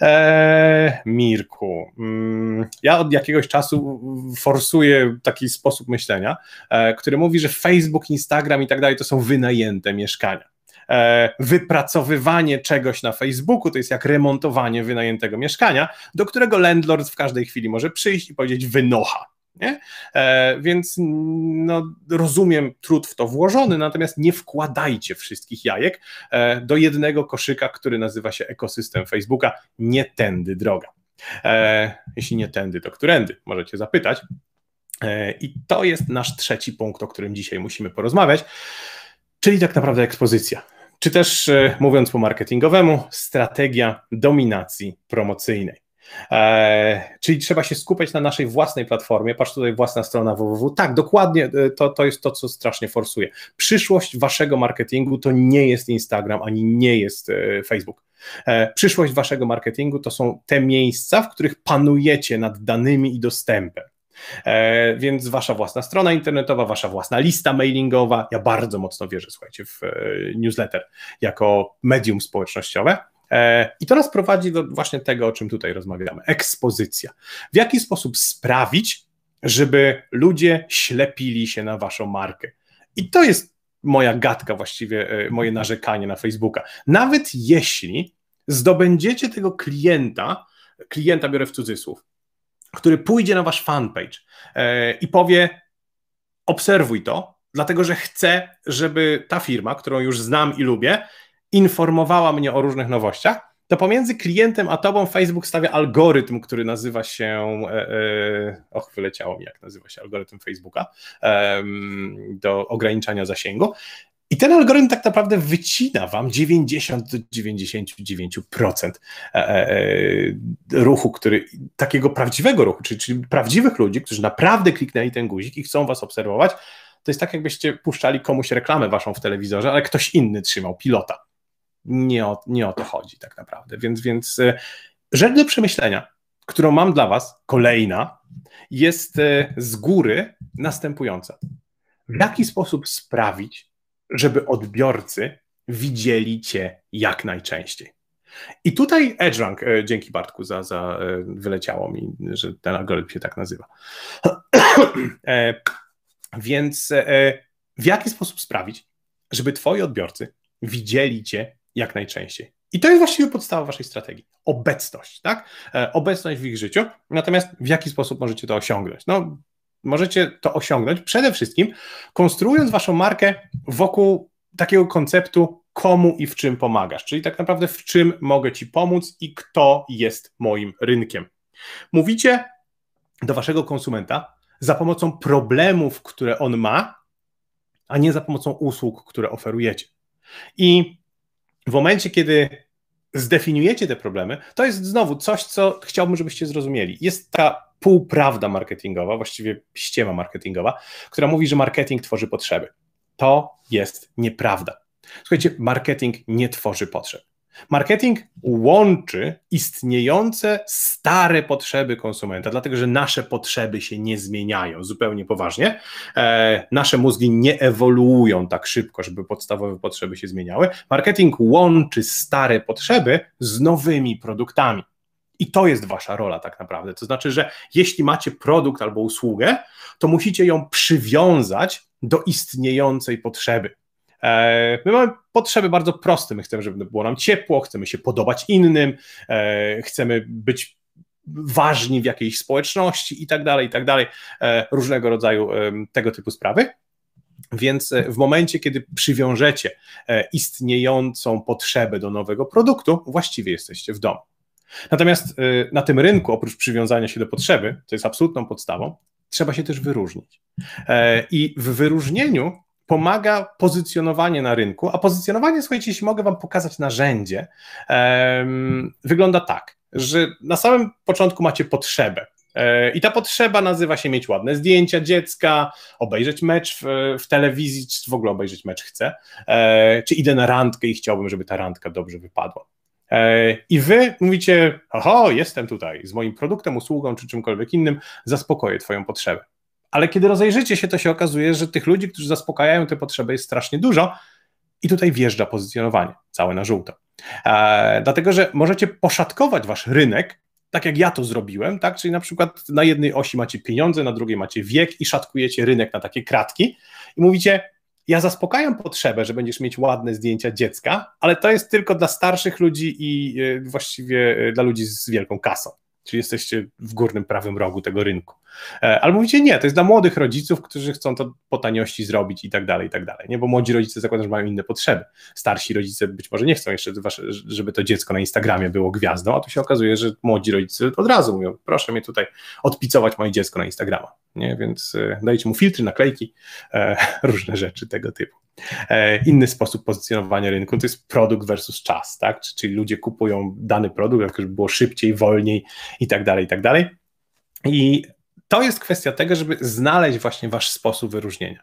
Eee, Mirku, mm, ja od jakiegoś czasu forsuję taki sposób myślenia, eee, który mówi, że Facebook, Instagram i tak dalej to są wynajęte mieszkania eee, wypracowywanie czegoś na Facebooku to jest jak remontowanie wynajętego mieszkania, do którego landlord w każdej chwili może przyjść i powiedzieć wynocha. Nie? E, więc no, rozumiem trud w to włożony, natomiast nie wkładajcie wszystkich jajek e, do jednego koszyka, który nazywa się ekosystem Facebooka. Nie tędy droga. E, jeśli nie tędy, to którędy? Możecie zapytać. I to jest nasz trzeci punkt, o którym dzisiaj musimy porozmawiać, czyli tak naprawdę ekspozycja. Czy też, mówiąc po marketingowemu, strategia dominacji promocyjnej. E, czyli trzeba się skupiać na naszej własnej platformie. Patrz tutaj własna strona www. Tak, dokładnie e, to, to jest to, co strasznie forsuje. Przyszłość waszego marketingu to nie jest Instagram ani nie jest e, Facebook. Przyszłość waszego marketingu to są te miejsca, w których panujecie nad danymi i dostępem. Więc wasza własna strona internetowa, wasza własna lista mailingowa. Ja bardzo mocno wierzę, słuchajcie, w newsletter jako medium społecznościowe. E, I to nas prowadzi do właśnie tego, o czym tutaj rozmawiamy ekspozycja. W jaki sposób sprawić, żeby ludzie ślepili się na waszą markę. I to jest moja gadka, właściwie e, moje narzekanie na Facebooka. Nawet jeśli zdobędziecie tego klienta, klienta biorę w cudzysłów, który pójdzie na wasz fanpage e, i powie: Obserwuj to, dlatego że chcę, żeby ta firma, którą już znam i lubię, informowała mnie o różnych nowościach, to pomiędzy klientem a tobą Facebook stawia algorytm, który nazywa się. E, e och, wyleciało mi, jak nazywa się algorytm Facebooka e, do ograniczania zasięgu. I ten algorytm tak naprawdę wycina wam 90 99% e, e, ruchu, który, takiego prawdziwego ruchu, czyli, czyli prawdziwych ludzi, którzy naprawdę kliknęli ten guzik i chcą was obserwować. To jest tak, jakbyście puszczali komuś reklamę waszą w telewizorze, ale ktoś inny trzymał pilota nie o, nie o to chodzi tak naprawdę. Więc, więc y, rzecz do przemyślenia, którą mam dla Was, kolejna, jest y, z góry następująca. W jaki sposób sprawić, żeby odbiorcy widzieli Cię jak najczęściej? I tutaj EdgeRank, y, dzięki Bartku za, za wyleciało mi, że ten algorytm się tak nazywa. E, więc e, w jaki sposób sprawić, żeby twoi odbiorcy widzieli cię jak najczęściej. I to jest właściwie podstawa waszej strategii. Obecność, tak? E, obecność w ich życiu. Natomiast w jaki sposób możecie to osiągnąć? No, możecie to osiągnąć przede wszystkim konstruując waszą markę wokół takiego konceptu komu i w czym pomagasz, czyli tak naprawdę w czym mogę ci pomóc i kto jest moim rynkiem. Mówicie do waszego konsumenta za pomocą problemów, które on ma, a nie za pomocą usług, które oferujecie. I w momencie, kiedy zdefiniujecie te problemy, to jest znowu coś, co chciałbym, żebyście zrozumieli. Jest ta półprawda marketingowa, właściwie ściema marketingowa, która mówi, że marketing tworzy potrzeby. To jest nieprawda. Słuchajcie, marketing nie tworzy potrzeb. Marketing łączy istniejące stare potrzeby konsumenta, dlatego że nasze potrzeby się nie zmieniają zupełnie poważnie. E, nasze mózgi nie ewoluują tak szybko, żeby podstawowe potrzeby się zmieniały. Marketing łączy stare potrzeby z nowymi produktami. I to jest wasza rola tak naprawdę. To znaczy, że jeśli macie produkt albo usługę, to musicie ją przywiązać do istniejącej potrzeby. E, my mamy potrzeby bardzo proste. My chcemy, żeby było nam ciepło, chcemy się podobać innym, e, chcemy być ważni w jakiejś społeczności i tak dalej, i tak dalej. E, różnego rodzaju tego typu sprawy. Więc w momencie, kiedy przywiążecie istniejącą potrzebę do nowego produktu, właściwie jesteście w domu. Natomiast na tym rynku, oprócz przywiązania się do potrzeby, co jest absolutną podstawą, trzeba się też wyróżnić. I w wyróżnieniu pomaga pozycjonowanie na rynku, a pozycjonowanie, słuchajcie, jeśli mogę Wam pokazać narzędzie, um, wygląda tak, że na samym początku macie potrzebę. E, I ta potrzeba nazywa się mieć ładne zdjęcia dziecka, obejrzeć mecz w, w telewizji, czy w ogóle obejrzeć mecz chcę, e, czy idę na randkę i chciałbym, żeby ta randka dobrze wypadła. E, I wy mówicie, oho, jestem tutaj z moim produktem, usługą czy czymkolwiek innym, zaspokoję Twoją potrzebę ale kiedy rozejrzycie się, to się okazuje, że tych ludzi, którzy zaspokajają te potrzeby, jest strasznie dużo. I tutaj wjeżdża pozycjonowanie, całe na żółto. E, dlatego, że możecie poszatkować wasz rynek, tak jak ja to zrobiłem, tak? Czyli na przykład na jednej osi macie pieniądze, na drugiej macie wiek i szatkujecie rynek na takie kratki i mówicie, ja zaspokajam potrzebę, że będziesz mieć ładne zdjęcia dziecka, ale to jest tylko dla starszych ludzi i e, właściwie e, dla ludzi z wielką kasą. Czyli jesteście w górnym prawym rogu tego rynku. E, albo mówicie, nie, to jest dla młodych rodziców, którzy chcą to po taniości zrobić i tak dalej, i tak dalej, nie? bo młodzi rodzice zakładam, że mają inne potrzeby. Starsi rodzice być może nie chcą jeszcze, żeby to dziecko na Instagramie było gwiazdą, a tu się okazuje, że młodzi rodzice od razu mówią, proszę mnie tutaj odpicować moje dziecko na Instagrama, nie? więc e, dajcie mu filtry, naklejki, e, różne rzeczy tego typu. E, inny sposób pozycjonowania rynku to jest produkt versus czas, tak? czyli ludzie kupują dany produkt, żeby było szybciej, wolniej i tak dalej, i tak dalej. I to jest kwestia tego, żeby znaleźć właśnie wasz sposób wyróżnienia.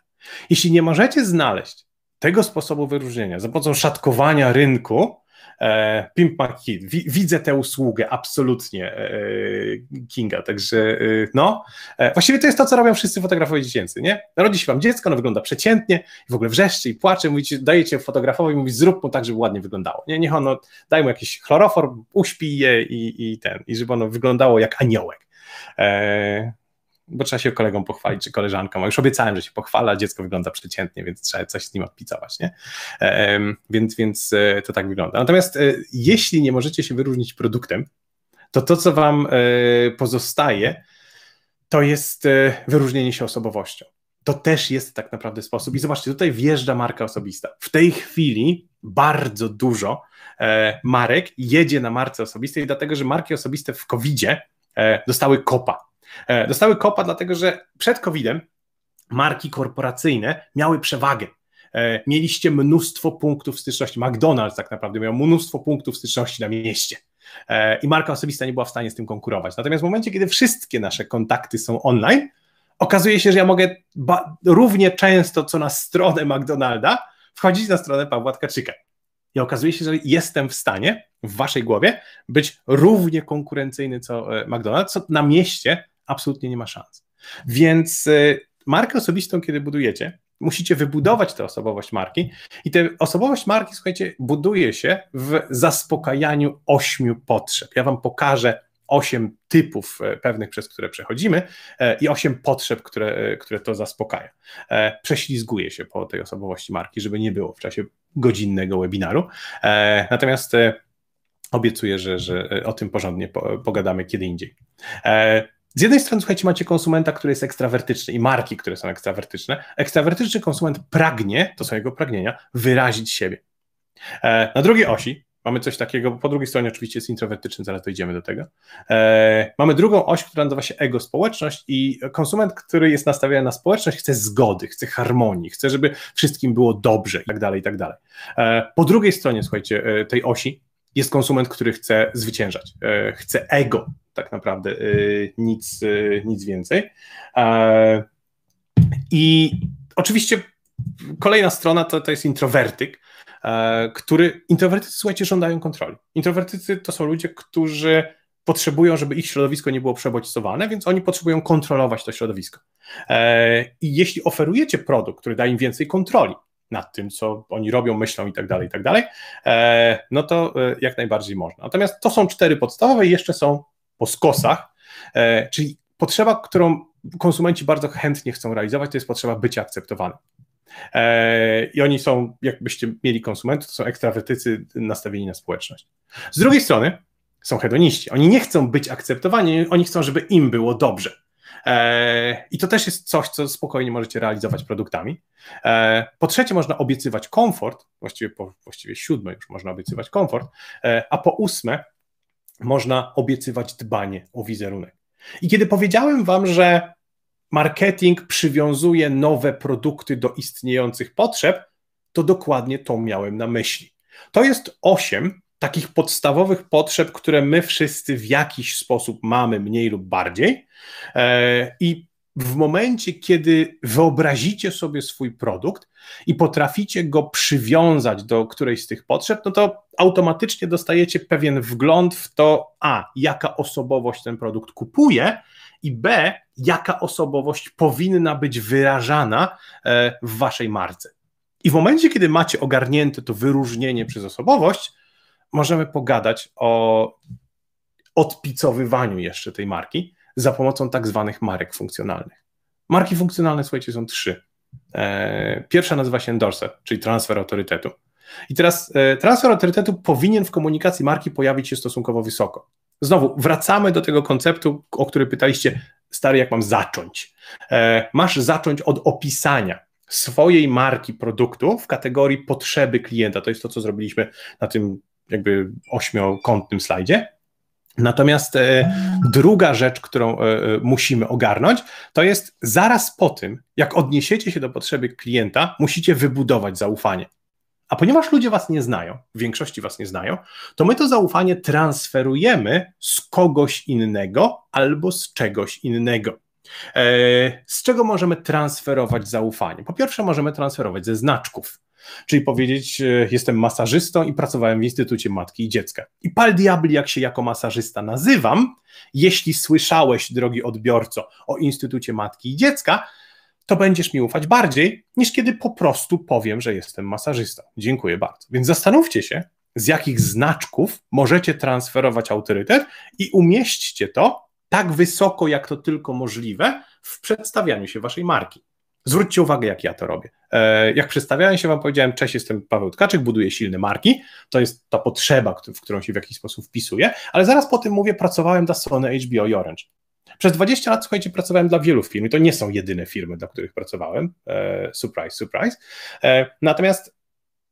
Jeśli nie możecie znaleźć tego sposobu wyróżnienia za pomocą szatkowania rynku, e, Pimp My Kid, wi widzę tę usługę absolutnie e, Kinga, także e, no, e, właściwie to jest to, co robią wszyscy fotografowie dziecięcy, nie? Rodzi się wam dziecko, ono wygląda przeciętnie, w ogóle wrzeszczy i płacze, mówicie, dajecie fotografowi, mówi zrób mu tak, żeby ładnie wyglądało, nie? Niech ono, daj mu jakiś chloroform, uśpi je i, i ten, i żeby ono wyglądało jak aniołek. E, bo trzeba się kolegą pochwalić, czy koleżanką, a już obiecałem, że się pochwala, dziecko wygląda przeciętnie, więc trzeba coś z nim odpicować, nie? Więc, więc e, to tak wygląda. Natomiast e, jeśli nie możecie się wyróżnić produktem, to to, co wam e, pozostaje, to jest wyróżnienie się osobowością. To też jest tak naprawdę sposób. I zobaczcie, tutaj wjeżdża marka osobista. W tej chwili bardzo dużo marek jedzie na marce osobistej, dlatego że marki osobiste w covid dostały kopa E, dostały kopa, dlatego że przed COVID-em marki korporacyjne miały przewagę. E, mieliście mnóstwo punktów styczności. McDonald's tak naprawdę miał mnóstwo punktów styczności na mieście e, i marka osobista nie była w stanie z tym konkurować. Natomiast w momencie, kiedy wszystkie nasze kontakty są online, okazuje się, że ja mogę równie często co na stronę McDonalda wchodzić na stronę Pawła Tkaczyka. I okazuje się, że jestem w stanie w waszej głowie być równie konkurencyjny co McDonald's, co na mieście absolutnie nie ma szans. Więc y, markę osobistą, kiedy budujecie, musicie wybudować tę osobowość marki i tę osobowość marki, słuchajcie, buduje się w zaspokajaniu ośmiu potrzeb. Ja Wam pokażę osiem typów e, pewnych, przez które przechodzimy e, i osiem potrzeb, które, e, które to zaspokaja. Prześlizguję się po tej osobowości marki, żeby nie było w czasie godzinnego webinaru. Natomiast obiecuję, że, że o tym porządnie pogadamy kiedy indziej. Z jednej strony, słuchajcie, macie konsumenta, który jest ekstrawertyczny i marki, które są ekstrawertyczne. Ekstrawertyczny konsument pragnie, to są jego pragnienia, wyrazić siebie. E, na drugiej osi mamy coś takiego, bo po drugiej stronie oczywiście jest introwertyczny, zaraz dojdziemy do tego. E, mamy drugą oś, która nazywa się ego społeczność i konsument, który jest nastawiony na społeczność, chce zgody, chce harmonii, chce, żeby wszystkim było dobrze i tak dalej, i tak dalej. E, po drugiej stronie, słuchajcie, tej osi jest konsument, który chce zwyciężać, chce ego, tak naprawdę y, nic, y, nic więcej. E, I oczywiście kolejna strona to, to jest introwertyk, e, który introwertycy, słuchajcie, żądają kontroli. Introwertycy to są ludzie, którzy potrzebują, żeby ich środowisko nie było przebodźcowane, więc oni potrzebują kontrolować to środowisko. E, I jeśli oferujecie produkt, który da im więcej kontroli nad tym, co oni robią, myślą i tak dalej, i tak dalej, no to jak najbardziej można. Natomiast to są cztery podstawowe i jeszcze są po skosach, e, czyli potrzeba, którą konsumenci bardzo chętnie chcą realizować, to jest potrzeba bycia akceptowanym. E, I oni są, jakbyście mieli konsumentów, to są ekstrawertycy nastawieni na społeczność. Z drugiej strony są hedoniści. Oni nie chcą być akceptowani, oni chcą, żeby im było dobrze. E, I to też jest coś, co spokojnie możecie realizować produktami. Po trzecie, można obiecywać komfort, właściwie po właściwie siódme już można obiecywać komfort, a po ósme, można obiecywać dbanie o wizerunek. I kiedy powiedziałem Wam, że marketing przywiązuje nowe produkty do istniejących potrzeb, to dokładnie to miałem na myśli. To jest osiem takich podstawowych potrzeb, które my wszyscy w jakiś sposób mamy, mniej lub bardziej. E, I w momencie, kiedy wyobrazicie sobie swój produkt i potraficie go przywiązać do którejś z tych potrzeb, no to automatycznie dostajecie pewien wgląd w to, a jaka osobowość ten produkt kupuje, i b jaka osobowość powinna być wyrażana e, w waszej marce. I w momencie, kiedy macie ogarnięte to wyróżnienie przez osobowość, możemy pogadać o odpicowywaniu jeszcze tej marki za pomocą tak zwanych marek funkcjonalnych. Marki funkcjonalne, słuchajcie, są trzy. E, pierwsza nazywa się endorser, czyli transfer autorytetu. I teraz e, transfer autorytetu powinien w komunikacji marki pojawić się stosunkowo wysoko. Znowu wracamy do tego konceptu, o który pytaliście, stary, jak mam zacząć. E, masz zacząć od opisania swojej marki produktu w kategorii potrzeby klienta. To jest to, co zrobiliśmy na tym jakby ośmiokątnym slajdzie. Natomiast e, mhm. druga rzecz, którą e, e, musimy ogarnąć, to jest zaraz po tym, jak odniesiecie się do potrzeby klienta, musicie wybudować zaufanie. A ponieważ ludzie was nie znają, w większości was nie znają, to my to zaufanie transferujemy z kogoś innego albo z czegoś innego. E, z czego możemy transferować zaufanie? Po pierwsze, możemy transferować ze znaczków. Czyli powiedzieć, e, jestem masażystą i pracowałem w Instytucie Matki i Dziecka. I pal diabli, jak się jako masażysta nazywam, jeśli słyszałeś, drogi odbiorco, o Instytucie Matki i Dziecka, to będziesz mi ufać bardziej, niż kiedy po prostu powiem, że jestem masażystą. Dziękuję bardzo. Więc zastanówcie się, z jakich znaczków możecie transferować autorytet i umieśćcie to tak wysoko, jak to tylko możliwe w przedstawianiu się waszej marki. Zwróćcie uwagę, jak ja to robię. E, jak przedstawiałem się Wam, powiedziałem, cześć, jestem Paweł Tkaczyk, buduję silne marki. To jest ta potrzeba, w którą się w jakiś sposób wpisuję, ale zaraz po tym mówię, pracowałem dla strony HBO i Orange. Przez 20 lat, słuchajcie, pracowałem dla wielu firm i to nie są jedyne firmy, dla których pracowałem. E, surprise, surprise. E, natomiast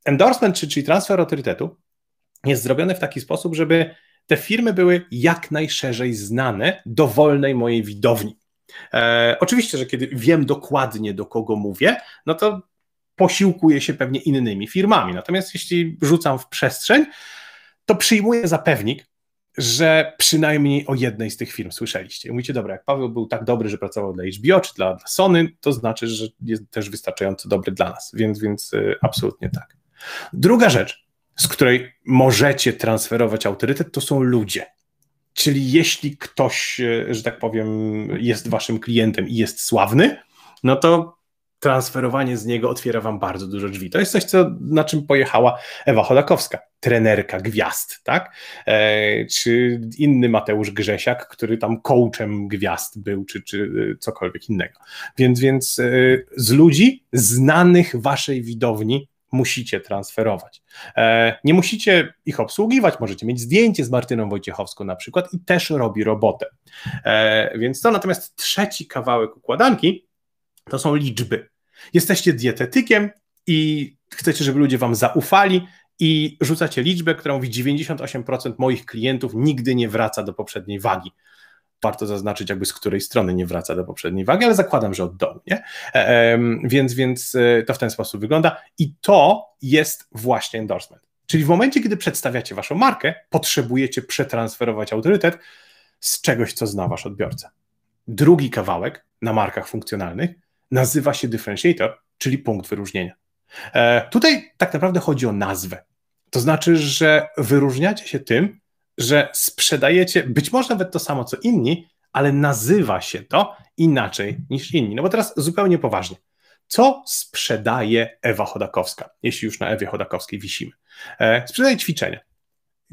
endorsement, czyli transfer autorytetu jest zrobiony w taki sposób, żeby te firmy były jak najszerzej znane dowolnej mojej widowni. E, oczywiście, że kiedy wiem dokładnie do kogo mówię, no to posiłkuję się pewnie innymi firmami. Natomiast jeśli rzucam w przestrzeń, to przyjmuję zapewnik, że przynajmniej o jednej z tych firm słyszeliście. I mówicie, dobra, jak Paweł był tak dobry, że pracował dla HBO czy dla, dla Sony, to znaczy, że jest też wystarczająco dobry dla nas, więc, więc y, absolutnie tak. Druga rzecz, z której możecie transferować autorytet, to są ludzie. Czyli jeśli ktoś, e, że tak powiem, jest waszym klientem i jest sławny, no to transferowanie z niego otwiera wam bardzo dużo drzwi. To jest coś, co, na czym pojechała Ewa Chodakowska, trenerka gwiazd, tak? E, czy inny Mateusz Grzesiak, który tam coachem gwiazd był, czy, czy e, cokolwiek innego. Więc, więc e, z ludzi znanych waszej widowni musicie transferować. E, nie musicie ich obsługiwać, możecie mieć zdjęcie z Martyną Wojciechowską na przykład i też robi robotę. E, więc to natomiast trzeci kawałek układanki to są liczby. Jesteście dietetykiem i chcecie, żeby ludzie wam zaufali, i rzucacie liczbę, która mówi 98% moich klientów nigdy nie wraca do poprzedniej wagi warto zaznaczyć jakby z której strony nie wraca do poprzedniej wagi, ale zakładam, że od dołu, nie? E, więc, więc e, to w ten sposób wygląda i to jest właśnie endorsement. Czyli w momencie, kiedy przedstawiacie waszą markę, potrzebujecie przetransferować autorytet z czegoś, co zna wasz odbiorca. Drugi kawałek na markach funkcjonalnych nazywa się differentiator, czyli punkt wyróżnienia. E, tutaj tak naprawdę chodzi o nazwę. To znaczy, że wyróżniacie się tym, że sprzedajecie być może nawet to samo co inni, ale nazywa się to inaczej niż inni. No bo teraz zupełnie poważnie. Co sprzedaje Ewa Chodakowska, jeśli już na Ewie Chodakowskiej wisimy? E, sprzedaje ćwiczenia.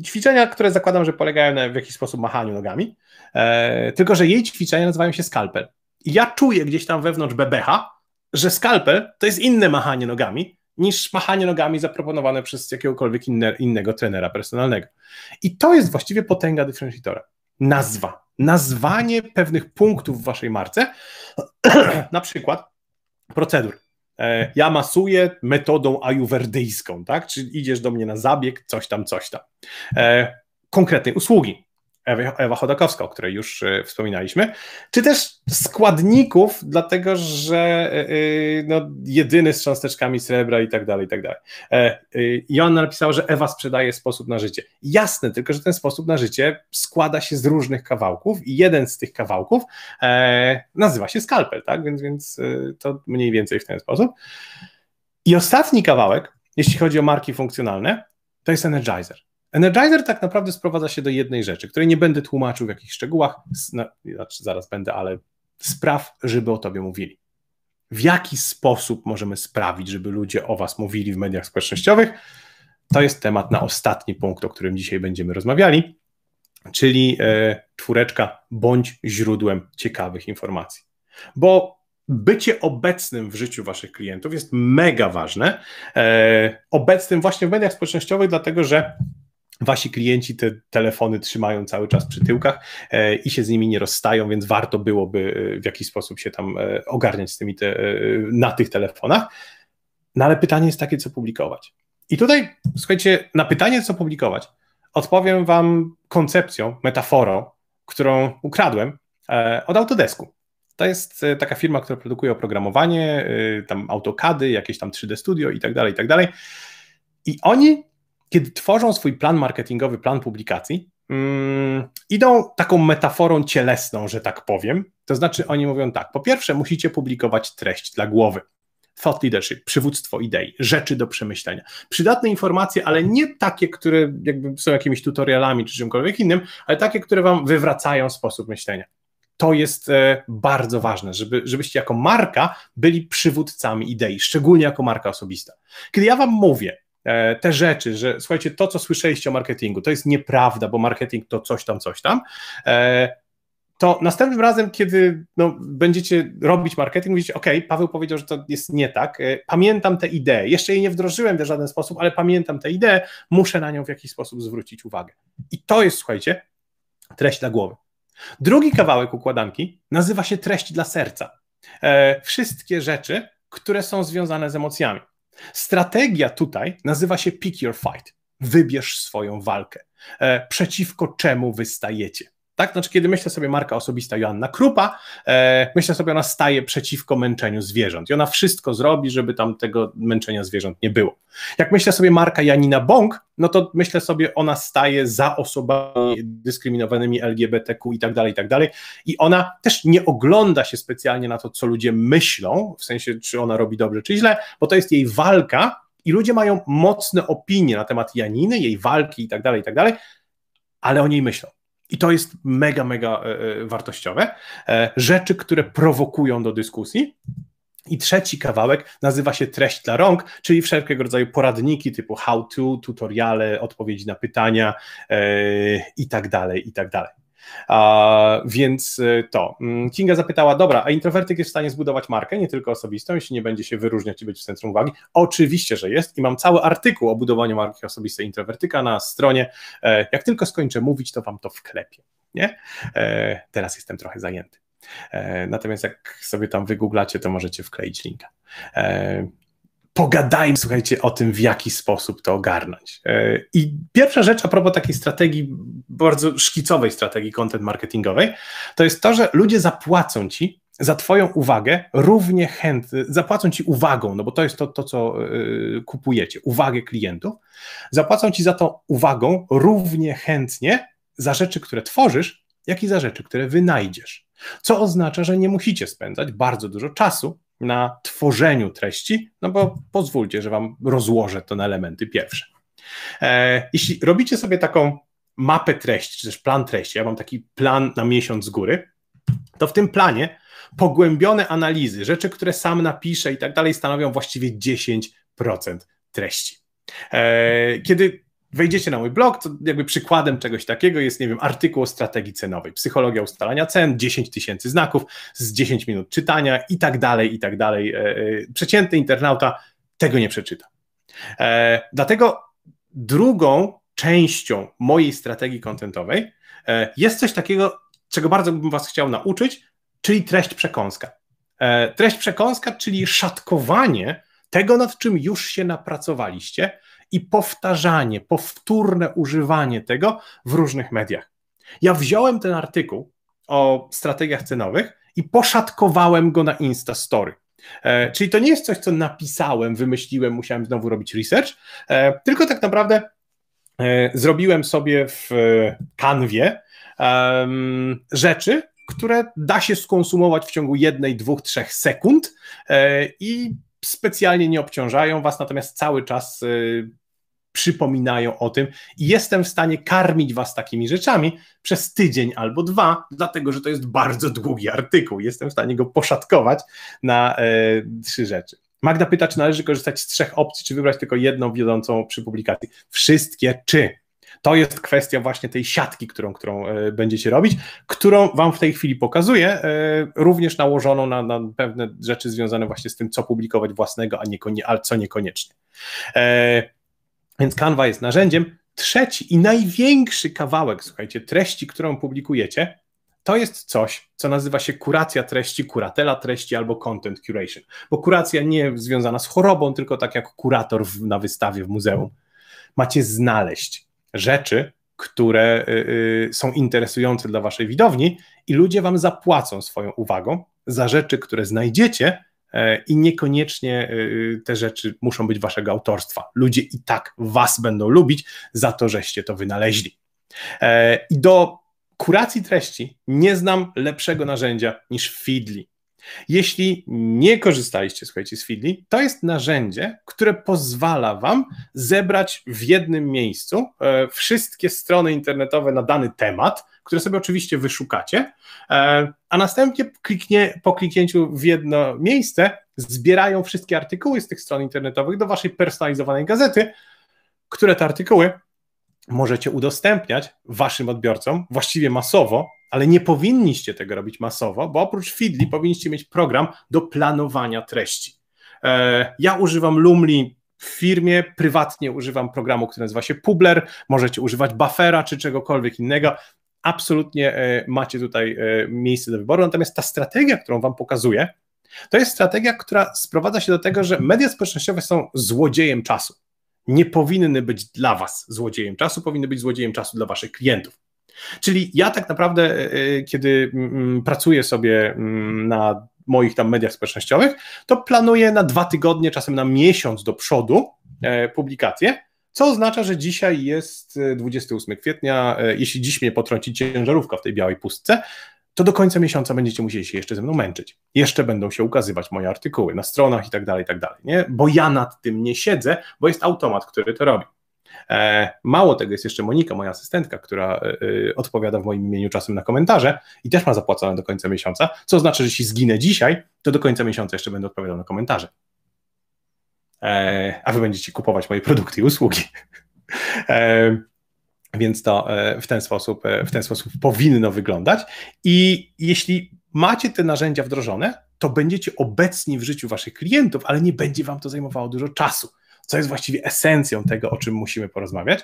Ćwiczenia, które zakładam, że polegają na w jakiś sposób machaniu nogami, e, tylko że jej ćwiczenia nazywają się skalpel. I ja czuję gdzieś tam wewnątrz bebecha, że skalpel to jest inne machanie nogami, niż machanie nogami zaproponowane przez jakiegokolwiek inne, innego trenera personalnego. I to jest właściwie potęga differentiatora. Nazwa. Nazwanie pewnych punktów w waszej marce, na przykład procedur. E, ja masuję metodą ajuwerdyjską, tak? Czyli idziesz do mnie na zabieg, coś tam, coś tam. E, konkretnej usługi. Ewa, Chodakowska, o której już e, wspominaliśmy, czy też składników, dlatego że e, e, no, jedyny z cząsteczkami srebra i tak dalej, i tak dalej. Joanna napisała, że Ewa sprzedaje sposób na życie. Jasne, tylko że ten sposób na życie składa się z różnych kawałków i jeden z tych kawałków nazywa się skalpel, tak? Więc, więc to mniej więcej w ten sposób. I ostatni kawałek, jeśli chodzi o marki funkcjonalne, to jest Energizer. Energizer tak naprawdę sprowadza się do jednej rzeczy, której nie będę tłumaczył w jakichś szczegółach, znaczy zaraz będę, ale spraw, żeby o tobie mówili. W jaki sposób możemy sprawić, żeby ludzie o was mówili w mediach społecznościowych? To jest temat na ostatni punkt, o którym dzisiaj będziemy rozmawiali, czyli e, czwóreczka bądź źródłem ciekawych informacji. Bo bycie obecnym w życiu waszych klientów jest mega ważne. E, obecnym właśnie w mediach społecznościowych, dlatego że wasi klienci te telefony trzymają cały czas przy tyłkach e, i się z nimi nie rozstają, więc warto byłoby e, w jakiś sposób się tam e, ogarniać z tymi te, na tych telefonach. No ale pytanie jest takie, co publikować. I tutaj, słuchajcie, na pytanie, co publikować, odpowiem wam koncepcją, metaforą, którą ukradłem od Autodesku. To jest taka firma, która produkuje oprogramowanie, tam AutoCady, jakieś tam 3D Studio i tak dalej, i tak dalej. I oni kiedy tworzą swój plan marketingowy, plan publikacji, mm, idą taką metaforą cielesną, że tak powiem. To znaczy, oni mówią tak: po pierwsze, musicie publikować treść dla głowy. Thought leadership, przywództwo idei, rzeczy do przemyślenia. Przydatne informacje, ale nie takie, które jakby są jakimiś tutorialami czy czymkolwiek innym, ale takie, które wam wywracają sposób myślenia to jest e, bardzo ważne, żeby, żebyście jako marka byli przywódcami idei, szczególnie jako marka osobista. Kiedy ja Wam mówię, E, te rzeczy, że słuchajcie, to co słyszeliście o marketingu, to jest nieprawda, bo marketing to coś tam, coś tam, e, to następnym razem, kiedy no, będziecie robić marketing, mówicie, OK, Paweł powiedział, że to jest nie tak, e, pamiętam tę ideę, jeszcze jej nie wdrożyłem w żaden sposób, ale pamiętam tę ideę, muszę na nią w jakiś sposób zwrócić uwagę. I to jest, słuchajcie, treść dla głowy. Drugi kawałek układanki nazywa się treść dla serca. Wszystkie rzeczy, które są związane z emocjami. Strategia tutaj nazywa się pick your fight. Wybierz swoją walkę. E, przeciwko czemu wystajecie. Tak, znaczy, kiedy myślę sobie marka osobista Joanna Krupa, e, myślę sobie, ona staje przeciwko męczeniu zwierząt i ona wszystko zrobi, żeby tam tego męczenia zwierząt nie było. Jak myślę sobie marka Janina Bąk, no to myślę sobie, ona staje za osobami dyskryminowanymi LGBTQ i tak dalej, i tak dalej. I ona też nie ogląda się specjalnie na to, co ludzie myślą, w sensie, czy ona robi dobrze, czy źle, bo to jest jej walka i ludzie mają mocne opinie na temat Janiny, jej walki i tak dalej, i tak dalej, ale o niej myślą. I to jest mega, mega e, e, wartościowe. E, rzeczy, które prowokują do dyskusji. I trzeci kawałek nazywa się treść dla rąk, czyli wszelkiego rodzaju poradniki typu how to, tutoriale, odpowiedzi na pytania itd. tak, dalej, tak a, więc y, to. Mm, Kinga zapytała, dobra, a introwertyk jest w stanie zbudować markę, nie tylko osobistą, jeśli nie będzie się wyróżniać i być w centrum uwagi? Oczywiście, że jest i mam cały artykuł o budowaniu marki osobistej introwertyka na stronie. E, jak tylko skończę mówić, to wam to wklepię. Nie? E, teraz jestem trochę zajęty. E, natomiast jak sobie tam wygooglacie, to możecie wkleić linka pogadajmy, słuchajcie, o tym, w jaki sposób to ogarnąć. E, I pierwsza rzecz a propos takiej strategii, bardzo szkicowej strategii content marketingowej, to jest to, że ludzie zapłacą ci za Twoją uwagę równie chętnie, zapłacą Ci uwagą, no bo to jest to, to co e, kupujecie, uwagę klientów, zapłacą Ci za tą uwagą równie chętnie za rzeczy, które tworzysz, jak i za rzeczy, które wynajdziesz. Co oznacza, że nie musicie spędzać bardzo dużo czasu na tworzeniu treści, no bo pozwólcie, że Wam rozłożę to na elementy pierwsze. E, jeśli robicie sobie taką mapę treści, czy też plan treści, ja mam taki plan na miesiąc z góry, to w tym planie pogłębione analizy, rzeczy, które sam napiszę i tak dalej, stanowią właściwie 10% treści. E, kiedy wejdziecie na mój blog, to jakby przykładem czegoś takiego jest, nie wiem, artykuł o strategii cenowej, psychologia ustalania cen, 10 tysięcy znaków z 10 minut czytania i tak dalej, i tak dalej. E, e, przeciętny internauta tego nie przeczyta. E, dlatego drugą częścią mojej strategii kontentowej jest coś takiego, czego bardzo bym Was chciał nauczyć, czyli treść przekąska. Treść przekąska, czyli szatkowanie tego, nad czym już się napracowaliście, i powtarzanie, powtórne używanie tego w różnych mediach. Ja wziąłem ten artykuł o strategiach cenowych i poszatkowałem go na Insta Story. E, czyli to nie jest coś, co napisałem, wymyśliłem, musiałem znowu robić research, e, tylko tak naprawdę e, zrobiłem sobie w e, kanwie rzeczy, które da się skonsumować w ciągu jednej, dwóch, trzech sekund e, i specjalnie nie obciążają Was, natomiast cały czas e, przypominają o tym i jestem w stanie karmić was takimi rzeczami przez tydzień albo dwa, dlatego że to jest bardzo długi artykuł. Jestem w stanie go poszatkować na e, trzy rzeczy. Magda pyta, czy należy korzystać z trzech opcji, czy wybrać tylko jedną wiodącą przy publikacji. Wszystkie czy. To jest kwestia właśnie tej siatki, którą, którą e, będziecie robić, którą Wam w tej chwili pokazuję, e, również nałożoną na, na pewne rzeczy związane właśnie z tym, co publikować własnego, a, nie, a co niekoniecznie. E, więc Canva jest narzędziem. Trzeci i największy kawałek, słuchajcie, treści, którą publikujecie, to jest coś, co nazywa się kuracja treści, kuratela treści albo content curation. Bo kuracja nie związana z chorobą, tylko tak jak kurator w, na wystawie w muzeum. Macie znaleźć rzeczy, które y, y, są interesujące dla waszej widowni i ludzie wam zapłacą swoją uwagą za rzeczy, które znajdziecie E, i niekoniecznie e, e, te rzeczy muszą być waszego autorstwa. Ludzie i tak was będą lubić za to, żeście to wynaleźli. I do kuracji treści nie znam lepszego narzędzia niż Feedly. Jeśli nie korzystaliście, słuchajcie, z Feedly, to jest narzędzie, które pozwala Wam zebrać w jednym miejscu e, wszystkie strony internetowe na dany temat, które sobie oczywiście wyszukacie, e, a następnie kliknie, po kliknięciu w jedno miejsce zbierają wszystkie artykuły z tych stron internetowych do Waszej personalizowanej gazety, które te artykuły możecie udostępniać Waszym odbiorcom właściwie masowo, ale nie powinniście tego robić masowo, bo oprócz Feedly powinniście mieć program do planowania treści. E, ja używam Lumli w firmie, prywatnie używam programu, który nazywa się Publer, możecie używać Buffera czy czegokolwiek innego. Absolutnie e, macie tutaj e, miejsce do wyboru, natomiast ta strategia, którą Wam pokazuję, to jest strategia, która sprowadza się do tego, że media społecznościowe są złodziejem czasu. Nie powinny być dla Was złodziejem czasu, powinny być złodziejem czasu dla Waszych klientów. Czyli ja tak naprawdę, e, e, kiedy mm, mm, pracuję sobie mm, na moich tam mediach społecznościowych, to planuję na dwa tygodnie, czasem na miesiąc do przodu e, publikację, co oznacza, że dzisiaj jest 28 kwietnia. Jeśli dziś mnie potrąci ciężarówka w tej białej pustce, to do końca miesiąca będziecie musieli się jeszcze ze mną męczyć. Jeszcze będą się ukazywać moje artykuły na stronach i tak dalej, i tak dalej, nie? Bo ja nad tym nie siedzę, bo jest automat, który to robi. E, mało tego jest jeszcze Monika, moja asystentka, która e, e, odpowiada w moim imieniu czasem na komentarze i też ma zapłacone do końca miesiąca, co oznacza, że jeśli zginę dzisiaj, to do końca miesiąca jeszcze będę odpowiadał na komentarze. A wy będziecie kupować moje produkty i usługi. Więc to w ten sposób, w ten sposób powinno wyglądać. I jeśli macie te narzędzia wdrożone, to będziecie obecni w życiu waszych klientów, ale nie będzie wam to zajmowało dużo czasu co jest właściwie esencją tego, o czym musimy porozmawiać.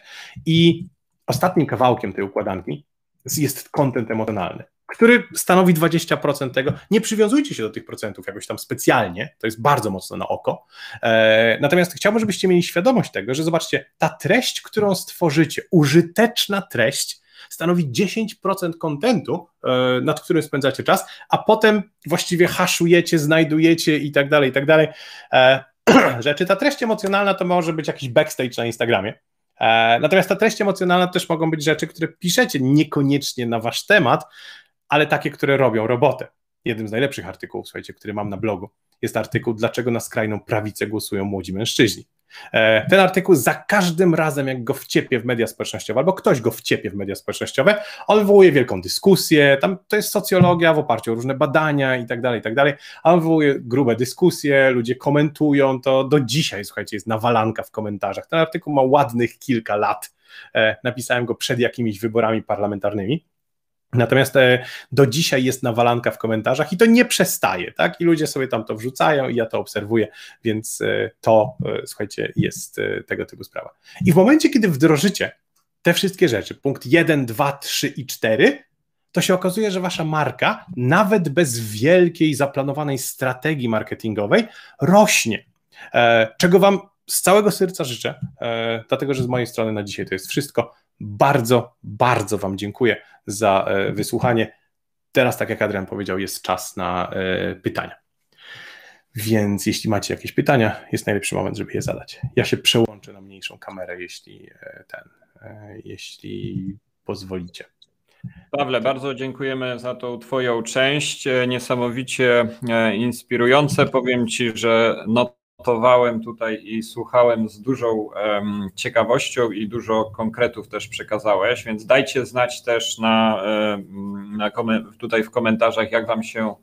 I ostatnim kawałkiem tej układanki jest kontent emocjonalny, który stanowi 20% tego. Nie przywiązujcie się do tych procentów jakoś tam specjalnie, to jest bardzo mocno na oko. E, natomiast chciałbym, żebyście mieli świadomość tego, że zobaczcie, ta treść, którą stworzycie, użyteczna treść, stanowi 10% kontentu, e, nad którym spędzacie czas, a potem właściwie haszujecie, znajdujecie i tak dalej, i tak dalej. E, rzeczy. Ta treść emocjonalna to może być jakiś backstage na Instagramie. E, natomiast ta treść emocjonalna to też mogą być rzeczy, które piszecie niekoniecznie na wasz temat, ale takie, które robią robotę jednym z najlepszych artykułów, słuchajcie, który mam na blogu, jest artykuł Dlaczego na skrajną prawicę głosują młodzi mężczyźni. E, ten artykuł za każdym razem, jak go wciepie w media społecznościowe, albo ktoś go wciepie w media społecznościowe, on wywołuje wielką dyskusję. Tam to jest socjologia w oparciu o różne badania i tak dalej, i tak dalej. A on wywołuje grube dyskusje, ludzie komentują to. Do dzisiaj, słuchajcie, jest nawalanka w komentarzach. Ten artykuł ma ładnych kilka lat. E, napisałem go przed jakimiś wyborami parlamentarnymi. Natomiast e, do dzisiaj jest nawalanka w komentarzach i to nie przestaje, tak? I ludzie sobie tam to wrzucają i ja to obserwuję, więc e, to, e, słuchajcie, jest tego typu sprawa. I w momencie, kiedy wdrożycie te wszystkie rzeczy, punkt 1, 2, 3 i 4, to się okazuje, że wasza marka, nawet bez wielkiej zaplanowanej strategii marketingowej, rośnie. Czego wam z całego serca życzę, dlatego że z mojej strony na dzisiaj to jest wszystko. Bardzo, bardzo Wam dziękuję za e, mhm. wysłuchanie. Teraz, tak jak Adrian powiedział, jest czas na e, pytania. Więc jeśli macie jakieś pytania, jest najlepszy moment, żeby je zadać. Ja się przełączę na mniejszą kamerę, jeśli e, ten, jeśli pozwolicie.
Pawle, bardzo dziękujemy za tą Twoją część. Niesamowicie inspirujące. Powiem Ci, że no notowałem tutaj i słuchałem z dużą ciekawością i dużo konkretów też przekazałeś, więc dajcie znać też na, na tutaj w komentarzach, jak Wam się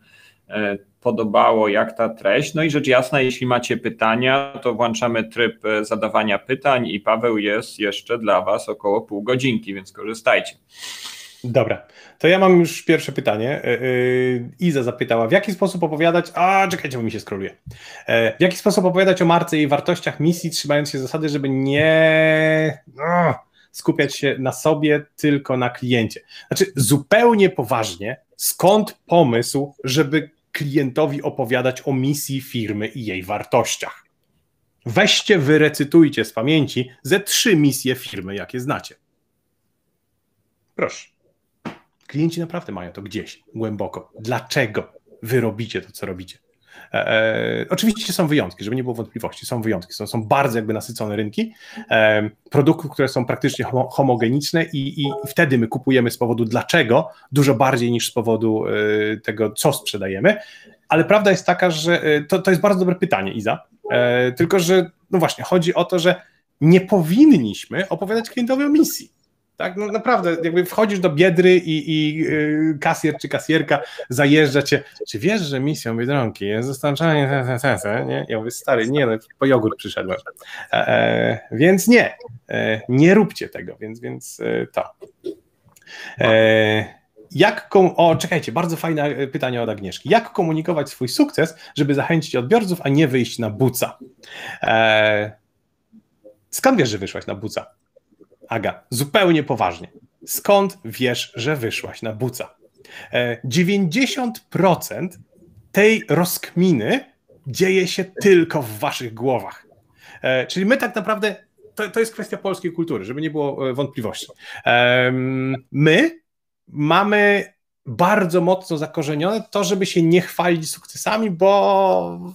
e, podobało, jak ta treść. No i rzecz jasna, jeśli macie pytania, to włączamy tryb e, zadawania pytań i Paweł jest jeszcze dla Was około pół godzinki, więc korzystajcie.
Dobra, to ja mam już pierwsze pytanie. E, e, Iza zapytała, w jaki sposób opowiadać. A, czekajcie, bo mi się skroluje. E, w jaki sposób opowiadać o marce i wartościach misji, trzymając się zasady, żeby nie no, skupiać się na sobie, tylko na kliencie? Znaczy, zupełnie poważnie, skąd pomysł, żeby klientowi opowiadać o misji firmy i jej wartościach? Weźcie, wyrecytujcie z pamięci ze trzy misje firmy, jakie znacie. Proszę. Klienci naprawdę mają to gdzieś głęboko. Dlaczego wy robicie to, co robicie? E, e, oczywiście są wyjątki, żeby nie było wątpliwości, są wyjątki, są, są bardzo jakby nasycone rynki e, produktów, które są praktycznie homo, homogeniczne i, i, wtedy my kupujemy z powodu dlaczego dużo bardziej niż z powodu e, tego, co sprzedajemy, ale prawda jest taka, że e, to, to jest bardzo dobre pytanie, Iza, tylko że no właśnie, chodzi o to, że nie powinniśmy opowiadać klientowi o misji. Tak, no naprawdę, jakby wchodzisz do biedry i, i y, kasjer czy kasjerka zajeżdża cię. Czy wiesz, że misją biedronki jest dostarczanie? Te, te, te, nie? Ja mówię, stary, nie, no, po jogurt przyszedłem. E, e więc nie, e, nie róbcie tego, więc, więc e, to. E, jak kom- o, czekajcie, bardzo fajne e, pytanie od Agnieszki. Jak komunikować swój sukces, żeby zachęcić odbiorców, a nie wyjść na buca? skąd wiesz, że wyszłaś na buca? Aga, zupełnie poważnie. Skąd wiesz, że wyszłaś na buca? 90% e, tej rozkminy dzieje się tylko w waszych głowach. E, czyli my tak naprawdę, to, to jest kwestia polskiej kultury, żeby nie było e, wątpliwości. My mamy bardzo mocno zakorzenione to, żeby się nie chwalić sukcesami, bo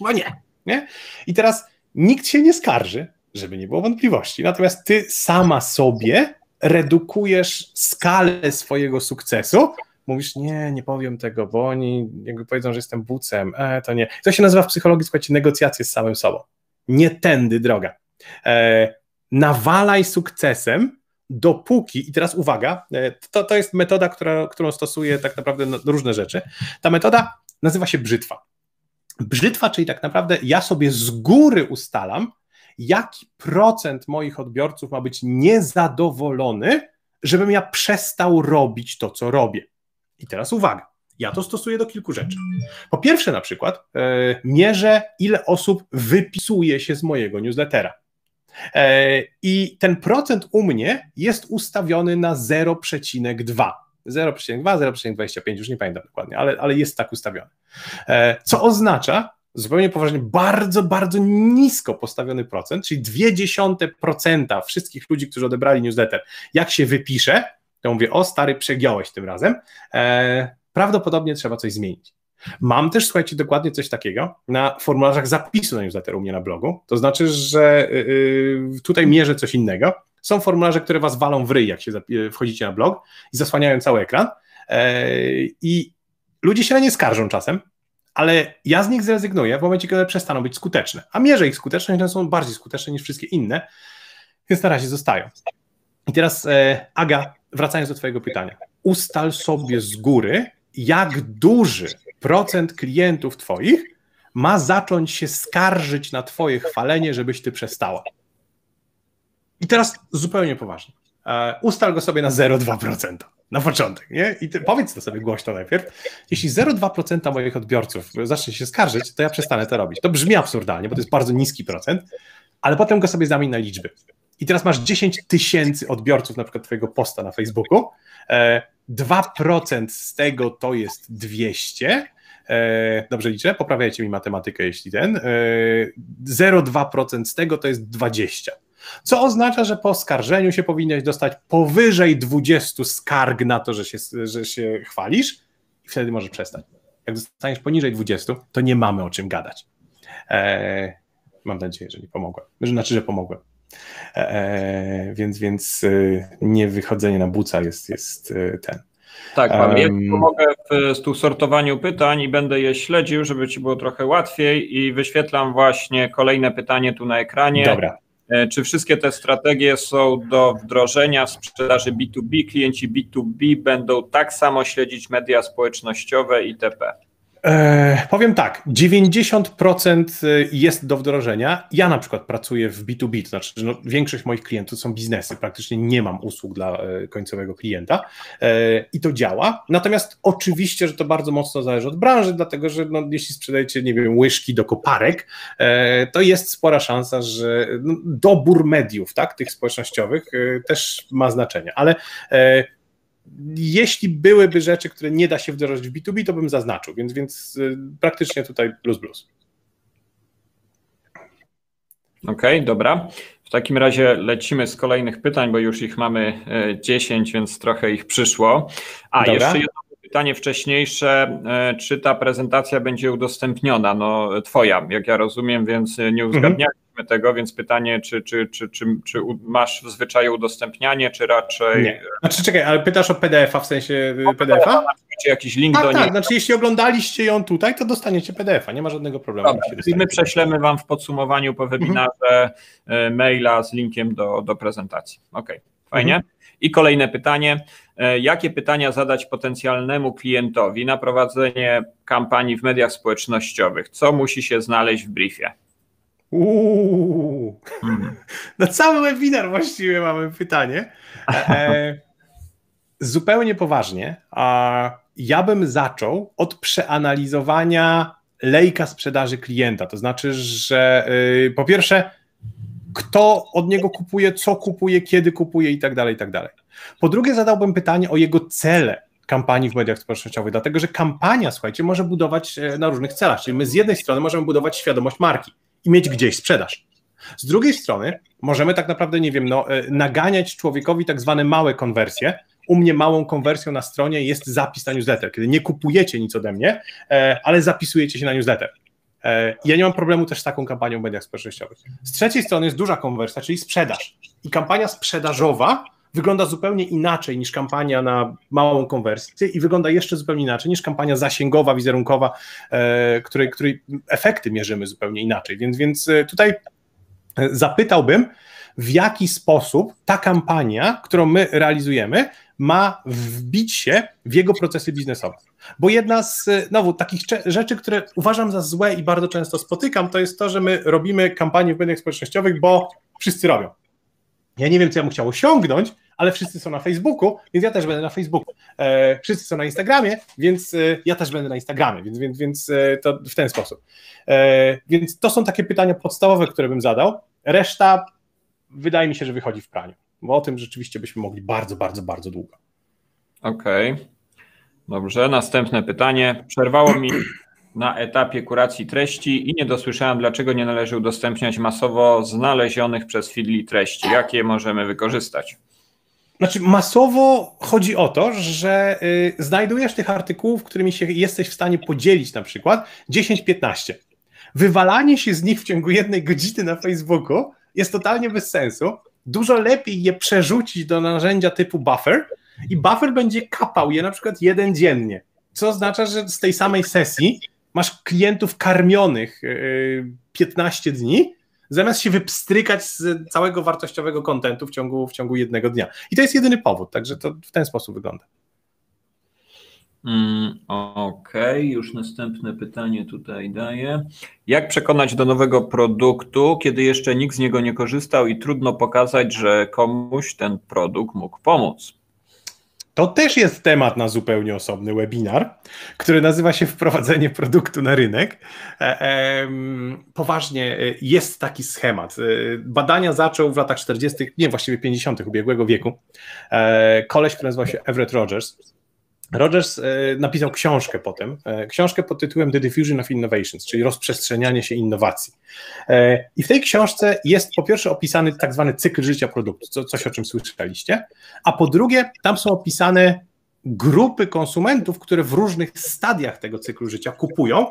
no nie, nie. I teraz nikt się nie skarży, żeby nie było wątpliwości. Natomiast ty sama sobie redukujesz skalę swojego sukcesu. Mówisz, nie, nie powiem tego, bo oni jakby powiedzą, że jestem bucem, e, to nie. To się nazywa w psychologii, słuchajcie, negocjacje z samym sobą. Nie tędy droga. E, nawalaj sukcesem, dopóki, i teraz uwaga, e, to, to jest metoda, która, którą stosuję tak naprawdę na różne rzeczy. Ta metoda nazywa się brzytwa. Brzytwa, czyli tak naprawdę ja sobie z góry ustalam, jaki procent moich odbiorców ma być niezadowolony, żebym ja przestał robić to, co robię. I teraz uwaga. Ja to stosuję do kilku rzeczy. Po pierwsze, na przykład, e, mierzę, ile osób wypisuje się z mojego newslettera. E, I ten procent u mnie jest ustawiony na 0,2. 0,2, 0,25, już nie pamiętam dokładnie, ale, ale jest tak ustawiony. E, co oznacza, zupełnie poważnie, bardzo, bardzo nisko postawiony procent, czyli dwie dziesiąte procenta wszystkich ludzi, którzy odebrali newsletter, jak się wypisze, to mówię, o stary, przegiąłeś tym razem, e, prawdopodobnie trzeba coś zmienić. Mam też, słuchajcie, dokładnie coś takiego na formularzach zapisu na newsletter u mnie na blogu, to znaczy, że y, y, tutaj mierzę coś innego, są formularze, które was walą w ryj, jak się wchodzicie na blog i zasłaniają cały ekran. E, I ludzie się na nie skarżą czasem, ale ja z nich zrezygnuję w momencie, kiedy przestaną być skuteczne. A mierzę ich skuteczność, one są bardziej skuteczne niż wszystkie inne, więc na razie zostają. I teraz, e, Aga, wracając do Twojego pytania. Ustal sobie z góry, jak duży procent klientów Twoich ma zacząć się skarżyć na Twoje chwalenie, żebyś Ty przestała. I teraz zupełnie poważnie. E, ustal go sobie na 0,2% na początek, nie? I ty, powiedz to sobie głośno najpierw. Jeśli 0,2% moich odbiorców zacznie się skarżyć, to ja przestanę to robić. To brzmi absurdalnie, bo to jest bardzo niski procent, ale potem go sobie zamień na liczby. I teraz masz 10 tysięcy odbiorców na przykład twojego posta na Facebooku, 2% e, z tego to jest 200, e, dobrze liczę, poprawiajcie mi matematykę, jeśli ten, 0,2% e, z tego to jest 20. Co oznacza, że po skarżeniu się powinieneś dostać powyżej 20 skarg na to, że się, że się chwalisz i wtedy możesz przestać. Jak dostaniesz poniżej 20, to nie mamy o czym gadać. Eee, mam nadzieję, że nie pomogłem. Znaczy, znaczy że pomogłem. Eee, więc więc e, nie wychodzenie na buca jest, jest e, ten. Tak, mam. Ja pomogę
w, w tu sortowaniu pytań i będę je śledził, żeby ci było trochę łatwiej i wyświetlam właśnie kolejne pytanie tu na ekranie. Dobra. E, czy wszystkie te strategie są do wdrożenia w sprzedaży B2B? Klienci B2B będą tak samo śledzić media społecznościowe itp.
E, powiem tak, 90% e, jest do wdrożenia. Ja na przykład pracuję w B2B, to znaczy no, większość moich klientów są biznesy, praktycznie nie mam usług dla e, końcowego klienta i to działa. Natomiast oczywiście, że to bardzo mocno zależy od branży, dlatego że no, jeśli sprzedajecie, nie wiem, łyżki do koparek, to jest spora szansa, że no, dobór mediów, tak, tych społecznościowych też ma znaczenie, ale jeśli byłyby rzeczy, które nie da się wdrożyć w B2B, to bym zaznaczył, więc, więc y, praktycznie tutaj plus plus.
Okej, okay, dobra. W takim razie lecimy z kolejnych pytań, bo już ich mamy 10, e, więc trochę ich przyszło. A dobra. jeszcze jedno pytanie wcześniejsze, e, czy ta prezentacja będzie udostępniona? No twoja, jak ja rozumiem, więc e, nie uzgadnialiście. Mhm tego, więc pytanie, czy, czy, czy, czy, masz w zwyczaju udostępnianie, czy raczej... Nie.
Znaczy czekaj, ale pytasz o PDF-a, w sensie y, no, PDF-a?
Czy jakiś link tak, do niej? Tak, znaczy jeśli oglądaliście ją tutaj, to dostaniecie PDF-a, nie ma żadnego problemu. I my prześlemy wam w podsumowaniu po webinarze mhm. y, maila z linkiem do, do prezentacji. Okej, fajnie. Mhm. I kolejne pytanie. Y, jakie pytania zadać potencjalnemu klientowi na prowadzenie kampanii w mediach społecznościowych? Co musi się znaleźć w briefie? Uuu. Hmm.
Na no, cały webinar właściwie mamy pytanie. E, e, zupełnie poważnie. A ja bym zaczął od przeanalizowania lejka sprzedaży klienta. To znaczy, że y, po pierwsze, kto od niego kupuje, co kupuje, kiedy kupuje i tak dalej, i tak dalej. Po drugie, zadałbym pytanie o jego cele kampanii w mediach społecznościowych, dlatego że kampania, słuchajcie, może budować e, na różnych celach. Czyli my z jednej strony możemy budować świadomość marki, i mieć gdzieś sprzedaż. Z drugiej strony możemy tak naprawdę, nie wiem, no, e, naganiać człowiekowi tak zwane małe konwersje, u mnie małą konwersją na stronie jest zapis na newsletter, kiedy nie kupujecie nic ode mnie, e, ale zapisujecie się na newsletter. E, ja nie mam problemu też z taką kampanią w mediach społecznościowych. Z trzeciej strony jest duża konwersja, czyli sprzedaż. I kampania sprzedażowa wygląda zupełnie inaczej niż kampania na małą konwersję i wygląda jeszcze zupełnie inaczej niż kampania zasięgowa, wizerunkowa, e, której, której efekty mierzymy zupełnie inaczej. Więc, więc e, tutaj e, zapytałbym, w jaki sposób ta kampania, którą my realizujemy, ma wbić się w jego procesy biznesowe. Bo jedna z znowu takich rzeczy, które uważam za złe i bardzo często spotykam, to jest to, że my robimy kampanie w mediach społecznościowych, bo wszyscy robią. Ja nie wiem, co ja mu chciał osiągnąć, ale wszyscy są na Facebooku, więc ja też będę na Facebooku. E, wszyscy są na Instagramie, więc e, ja też będę na Instagramie, więc, więc, więc e, to w ten sposób. E, więc to są takie pytania podstawowe, które bym zadał. Reszta wydaje mi się, że wychodzi w praniu,
bo o tym rzeczywiście byśmy mogli bardzo, bardzo, bardzo długo. Okej. Okay. Dobrze, następne pytanie. Przerwało mi na etapie kuracji treści i nie dosłyszałem, dlaczego nie należy udostępniać masowo znalezionych przez Fidli treści. Jakie możemy wykorzystać?
Znaczy, masowo chodzi o to, że y, znajdujesz tych artykułów, którymi się jesteś w stanie podzielić, na przykład 10-15. Wywalanie się z nich w ciągu jednej godziny na Facebooku jest totalnie bez sensu. Dużo lepiej je przerzucić do narzędzia typu buffer i buffer będzie kapał je na przykład jeden dziennie, co oznacza, że z tej samej sesji masz klientów karmionych 15 e, dni, zamiast się wypstrykać z całego wartościowego kontentu w ciągu, w ciągu jednego dnia. I to jest jedyny powód, także to w ten sposób wygląda.
Mm, Okej, okay. już następne pytanie tutaj daję. Jak przekonać do nowego produktu, kiedy jeszcze nikt z niego nie korzystał i trudno pokazać, że komuś ten produkt mógł pomóc?
To też jest temat na zupełnie osobny webinar, który nazywa się Wprowadzenie produktu na rynek. E, poważnie e, jest taki schemat. E, badania zaczął w latach 40., nie właściwie 50. ubiegłego wieku. Koleś, który nazywał się Everett Rogers, Rogers e, napisał książkę potem, e, książkę pod tytułem The Diffusion of Innovations, czyli rozprzestrzenianie się innowacji. E, I w tej książce jest po pierwsze opisany tak zwany cykl życia produktu, coś o czym słyszeliście, a po drugie tam są opisane grupy konsumentów, które w różnych stadiach tego cyklu życia kupują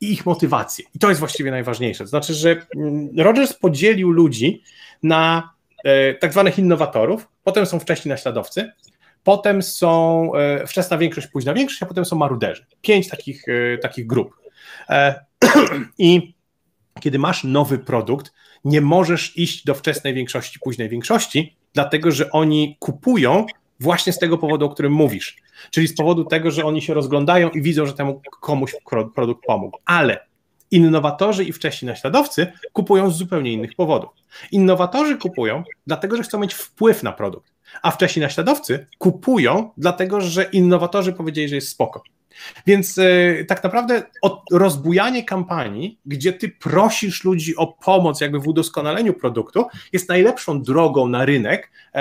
i ich motywacje. I to jest właściwie najważniejsze. znaczy, że mm, Rogers podzielił ludzi na tak zwanych innowatorów, potem są wcześniej naśladowcy, Potem są e, wczesna większość, późna większość, a potem są maruderzy. Pięć takich, e, takich grup. E, I kiedy masz nowy produkt, nie możesz iść do wczesnej większości, późnej większości, dlatego że oni kupują właśnie z tego powodu, o którym mówisz. Czyli z powodu tego, że oni się rozglądają i widzą, że temu komuś produkt pomógł. Ale innowatorzy i wcześniej naśladowcy kupują z zupełnie innych powodów. Innowatorzy kupują dlatego, że chcą mieć wpływ na produkt a wcześniej naśladowcy kupują, dlatego że innowatorzy powiedzieli, że jest spoko. Więc yy, tak naprawdę rozbujanie kampanii, gdzie ty prosisz ludzi o pomoc jakby w udoskonaleniu produktu, jest najlepszą drogą na rynek, yy,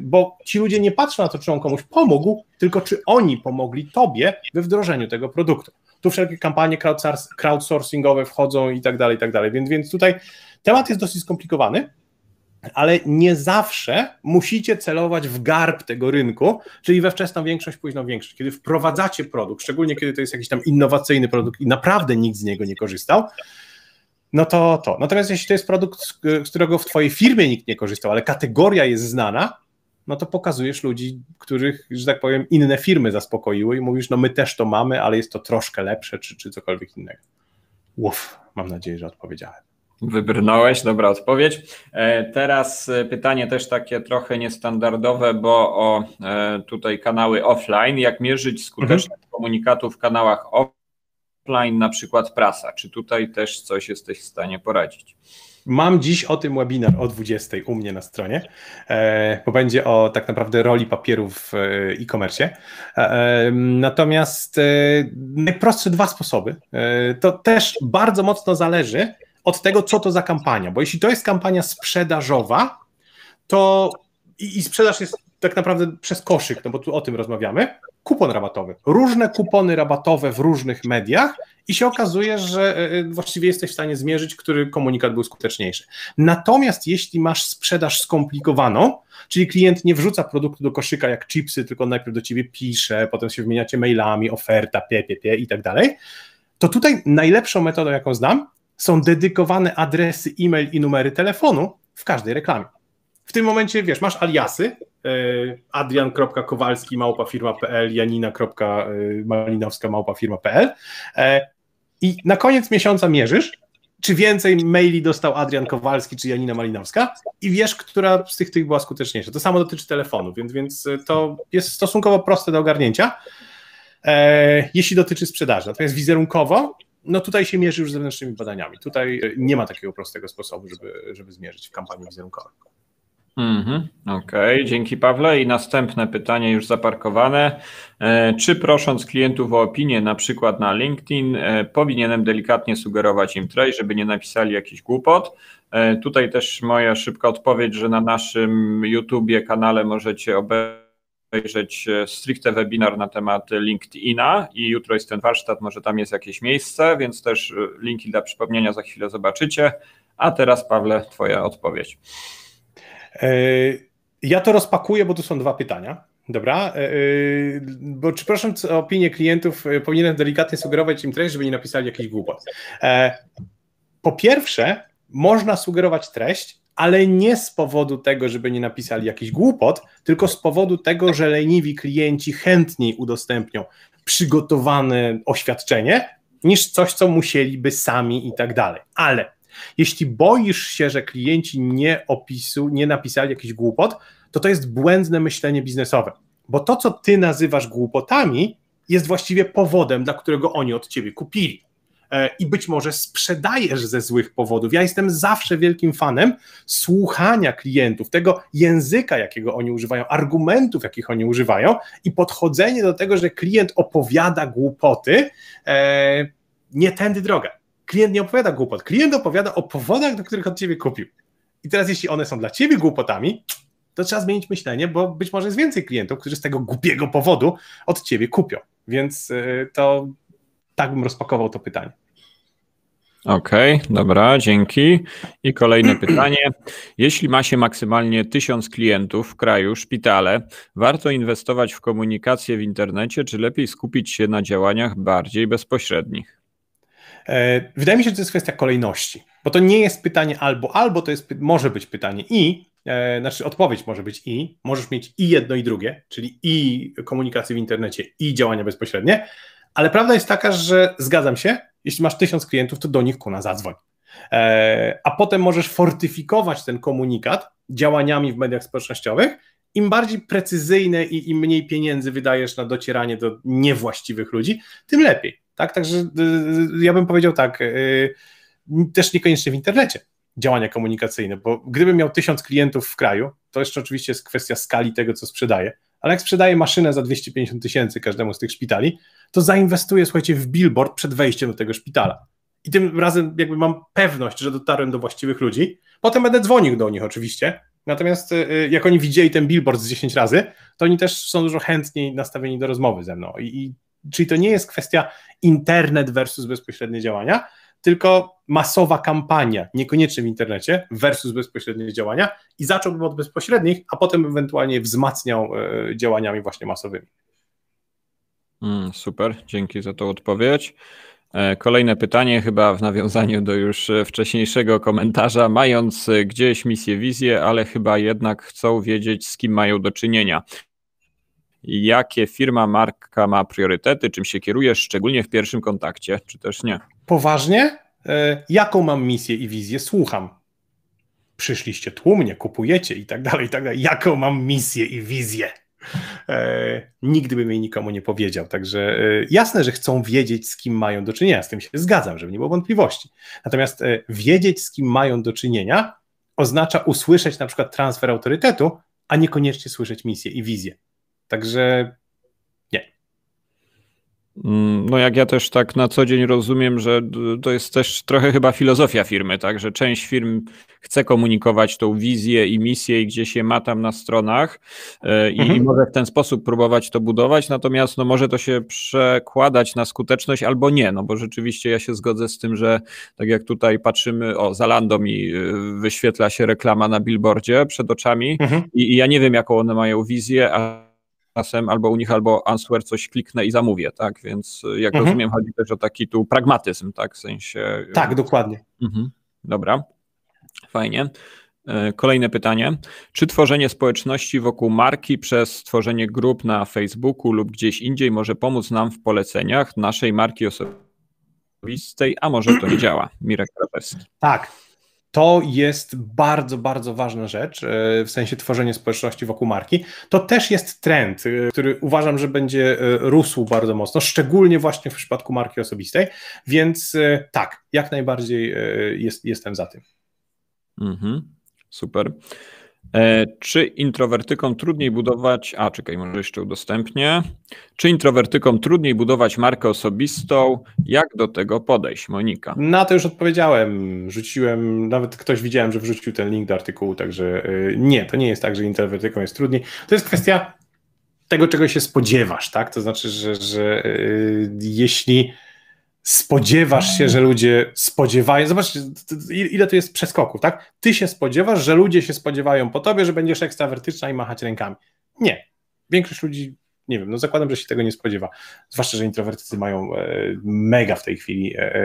bo ci ludzie nie patrzą na to, czy on komuś pomógł, tylko czy oni pomogli tobie we wdrożeniu tego produktu. Tu wszelkie kampanie crowdsourcingowe wchodzą i tak dalej, i tak dalej. Więc, więc tutaj temat jest dosyć skomplikowany, ale nie zawsze musicie celować w garb tego rynku, czyli we wczesną większość, późną większość. Kiedy wprowadzacie produkt, szczególnie kiedy to jest jakiś tam innowacyjny produkt i naprawdę nikt z niego nie korzystał, no to to. Natomiast jeśli to jest produkt, z którego w Twojej firmie nikt nie korzystał, ale kategoria jest znana, no to pokazujesz ludzi, których, że tak powiem, inne firmy zaspokoiły i mówisz, no my
też to mamy, ale jest to troszkę lepsze, czy, czy cokolwiek innego. Uff, mam nadzieję, że odpowiedziałem. Wybrnąłeś, dobra odpowiedź. E, teraz e, pytanie też takie trochę niestandardowe, bo o e, tutaj kanały offline. Jak mierzyć skuteczność mhm. komunikatu w kanałach offline, na przykład prasa? Czy tutaj też coś jesteś w stanie poradzić?
Mam dziś o tym webinar o 20 u mnie na stronie, bo będzie o tak naprawdę roli papierów w e-commerce. Natomiast najprostsze dwa sposoby. To też bardzo mocno zależy od tego, co to za kampania. Bo jeśli to jest kampania sprzedażowa, to i, i sprzedaż jest tak naprawdę przez koszyk, no bo tu o tym rozmawiamy, kupon rabatowy. Różne kupony rabatowe w różnych mediach i się okazuje, że e, e, właściwie jesteś w stanie zmierzyć, który komunikat był skuteczniejszy. Natomiast jeśli masz sprzedaż skomplikowaną, czyli klient nie wrzuca produktu do koszyka jak chipsy, tylko najpierw do ciebie pisze, potem się wymieniacie mailami, oferta, pie, pie, pie i tak dalej, to tutaj najlepszą metodą, jaką znam, są dedykowane adresy e-mail i numery telefonu w każdej reklamie. W tym momencie, wiesz, masz aliasy, e, adrian.kowalski małpa firma.pl, janina.malinowska e, małpa firma.pl e, i na koniec miesiąca mierzysz, czy więcej maili dostał Adrian Kowalski czy Janina Malinowska i wiesz, która z tych tych była skuteczniejsza. To samo dotyczy telefonu, więc, więc to jest stosunkowo proste do ogarnięcia, jeśli dotyczy sprzedaży. Natomiast wizerunkowo no tutaj się mierzy już zewnętrznymi badaniami. Tutaj e, nie ma takiego prostego sposobu, żeby, żeby zmierzyć w kampanii wizerunkowej.
Mhm, Okej, okay. dzięki Pawle. I następne pytanie już zaparkowane. E, czy prosząc klientów o opinię, na przykład na LinkedIn, e, powinienem delikatnie sugerować im treść, żeby nie napisali jakiś głupot? Tutaj też moja szybka odpowiedź, że na naszym YouTube kanale możecie obejrzeć obejrzeć e, stricte webinar na temat LinkedIna i jutro jest ten warsztat, może tam jest jakieś miejsce, więc też e, linki dla przypomnienia za chwilę zobaczycie. A teraz, Pawle, Twoja odpowiedź.
E, ja to rozpakuję, bo tu są dwa pytania. Dobra, bo czy prosząc o opinię klientów, powinienem delikatnie sugerować im treść, żeby nie napisali jakiejś głupot. Po pierwsze, można sugerować treść, ale nie z powodu tego, żeby nie napisali jakiś głupot, tylko z powodu tego, że leniwi klienci chętniej udostępnią przygotowane oświadczenie niż coś, co musieliby sami i tak dalej. Ale jeśli boisz się, że klienci nie opisu, nie napisali jakiś głupot, to to jest błędne myślenie biznesowe, bo to, co ty nazywasz głupotami, jest właściwie powodem, dla którego oni od ciebie kupili. E, i być może sprzedajesz ze złych powodów. Ja jestem zawsze wielkim fanem słuchania klientów, tego języka, jakiego oni używają, argumentów, jakich oni używają i podchodzenie do tego, że klient opowiada głupoty, e, nie tędy droga. Klient nie opowiada głupot, klient opowiada o powodach, do których od ciebie kupił. I teraz, jeśli one są dla ciebie głupotami, to trzeba zmienić myślenie, bo być może jest więcej klientów, którzy z tego głupiego powodu od ciebie kupią. Więc e, to tak bym rozpakował to pytanie.
Okej, okay, dobra, dzięki. I kolejne pytanie. Jeśli ma się maksymalnie tysiąc klientów w kraju, szpitale, warto inwestować w komunikację w internecie, czy lepiej skupić się na działaniach bardziej bezpośrednich? E, wydaje mi się, że to jest kwestia kolejności,
bo to nie jest pytanie albo, albo to jest, może być pytanie i, e, znaczy odpowiedź może być i, możesz mieć i jedno i drugie, czyli i komunikację w internecie, i działania bezpośrednie, ale prawda jest taka, że zgadzam się, jeśli masz tysiąc klientów, to do nich kuna zadzwoń. E, a potem możesz fortyfikować ten komunikat działaniami w mediach społecznościowych. Im bardziej precyzyjne i im mniej pieniędzy wydajesz na docieranie do niewłaściwych ludzi, tym lepiej. Tak, także y, y, ja bym powiedział tak, y, też niekoniecznie w internecie działania komunikacyjne, bo gdybym miał tysiąc klientów w kraju, to jeszcze oczywiście jest kwestia skali tego, co sprzedaję, ale jak sprzedaje maszynę za 250 tysięcy każdemu z tych szpitali, to zainwestuję, słuchajcie, w billboard przed wejściem do tego szpitala. I tym razem jakby mam pewność, że dotarłem do właściwych ludzi. Potem będę dzwonił do nich oczywiście, natomiast y, y, jak oni widzieli ten billboard z 10 razy, to oni też są dużo chętniej nastawieni do rozmowy ze mną. I, i czyli to nie jest kwestia internet versus bezpośrednie działania, tylko masowa kampania, niekoniecznie w internecie, versus bezpośrednie działania i zacząłbym od bezpośrednich, a potem ewentualnie wzmacniał e, działaniami właśnie masowymi.
Mm, super, dzięki za tą odpowiedź. E, kolejne pytanie, chyba w nawiązaniu do już e, wcześniejszego komentarza. Mając gdzieś misję, wizję, ale chyba jednak chcą wiedzieć, z kim mają do czynienia jakie firma, marka ma priorytety, czym się kierujesz, szczególnie w pierwszym kontakcie, czy też nie?
Poważnie? E, jaką mam misję i wizję? Słucham. Przyszliście tłumnie, kupujecie i tak dalej, i tak dalej. Jaką mam misję i wizję? E, nigdy bym jej nikomu nie powiedział. Także e, jasne, że chcą wiedzieć, z kim mają do czynienia. Z tym się zgadzam, żeby nie było wątpliwości. Natomiast e, wiedzieć, z kim mają do czynienia, oznacza usłyszeć na przykład transfer autorytetu, a
niekoniecznie słyszeć misję i wizję. Także nie. Mm, no jak ja też tak na co dzień rozumiem, że to jest też trochę chyba filozofia firmy, tak, że część firm chce komunikować tą wizję i misję i gdzieś je ma tam na stronach e, i, mhm. i może w ten sposób próbować to budować, natomiast no może to się przekładać na skuteczność albo nie, no bo rzeczywiście ja się zgodzę z tym, że tak jak tutaj patrzymy, o Zalando mi y, wyświetla się reklama na billboardzie przed oczami mhm. i, i ja nie wiem jaką one mają wizję, a czasem albo u nich, albo answer coś kliknę i zamówię, tak? Więc y, jak mhm. rozumiem, chodzi też o taki tu pragmatyzm, tak? W sensie. Y, tak, dokładnie. Mhm. Dobra. Fajnie. Y, kolejne pytanie. Czy tworzenie społeczności wokół marki przez tworzenie grup na Facebooku lub gdzieś indziej może pomóc nam w poleceniach naszej marki osobistej, a może to nie działa? Mirek Krapewski. Tak,
to jest bardzo, bardzo ważna rzecz, e, w sensie tworzenia społeczności wokół marki. To też jest trend, e, który uważam, że będzie e, rósł bardzo mocno, szczególnie właśnie w przypadku marki osobistej, więc tak, jak najbardziej jest,
jestem za tym. Mhm, super. E, czy introwertykom trudniej budować, a czekaj, może jeszcze udostępnię. Czy introwertykom trudniej budować markę osobistą? Jak do tego podejść, Monika?
Na to już odpowiedziałem. Rzuciłem, nawet ktoś widziałem, że wrzucił ten link do artykułu, także e, nie, to nie jest tak, że introwertykom jest trudniej. To jest kwestia tego, czego się spodziewasz, tak? To znaczy, że, że e, jeśli spodziewasz się, że ludzie spodziewają. Zobaczcie, ile tu jest przeskoków, tak? Ty się spodziewasz, że ludzie się spodziewają po tobie, że będziesz ekstrawertyczna i machać rękami. Nie. Większość ludzi, nie wiem, no zakładam, że się tego nie spodziewa. Zwłaszcza, że introwertycy mają e, mega w tej chwili e, e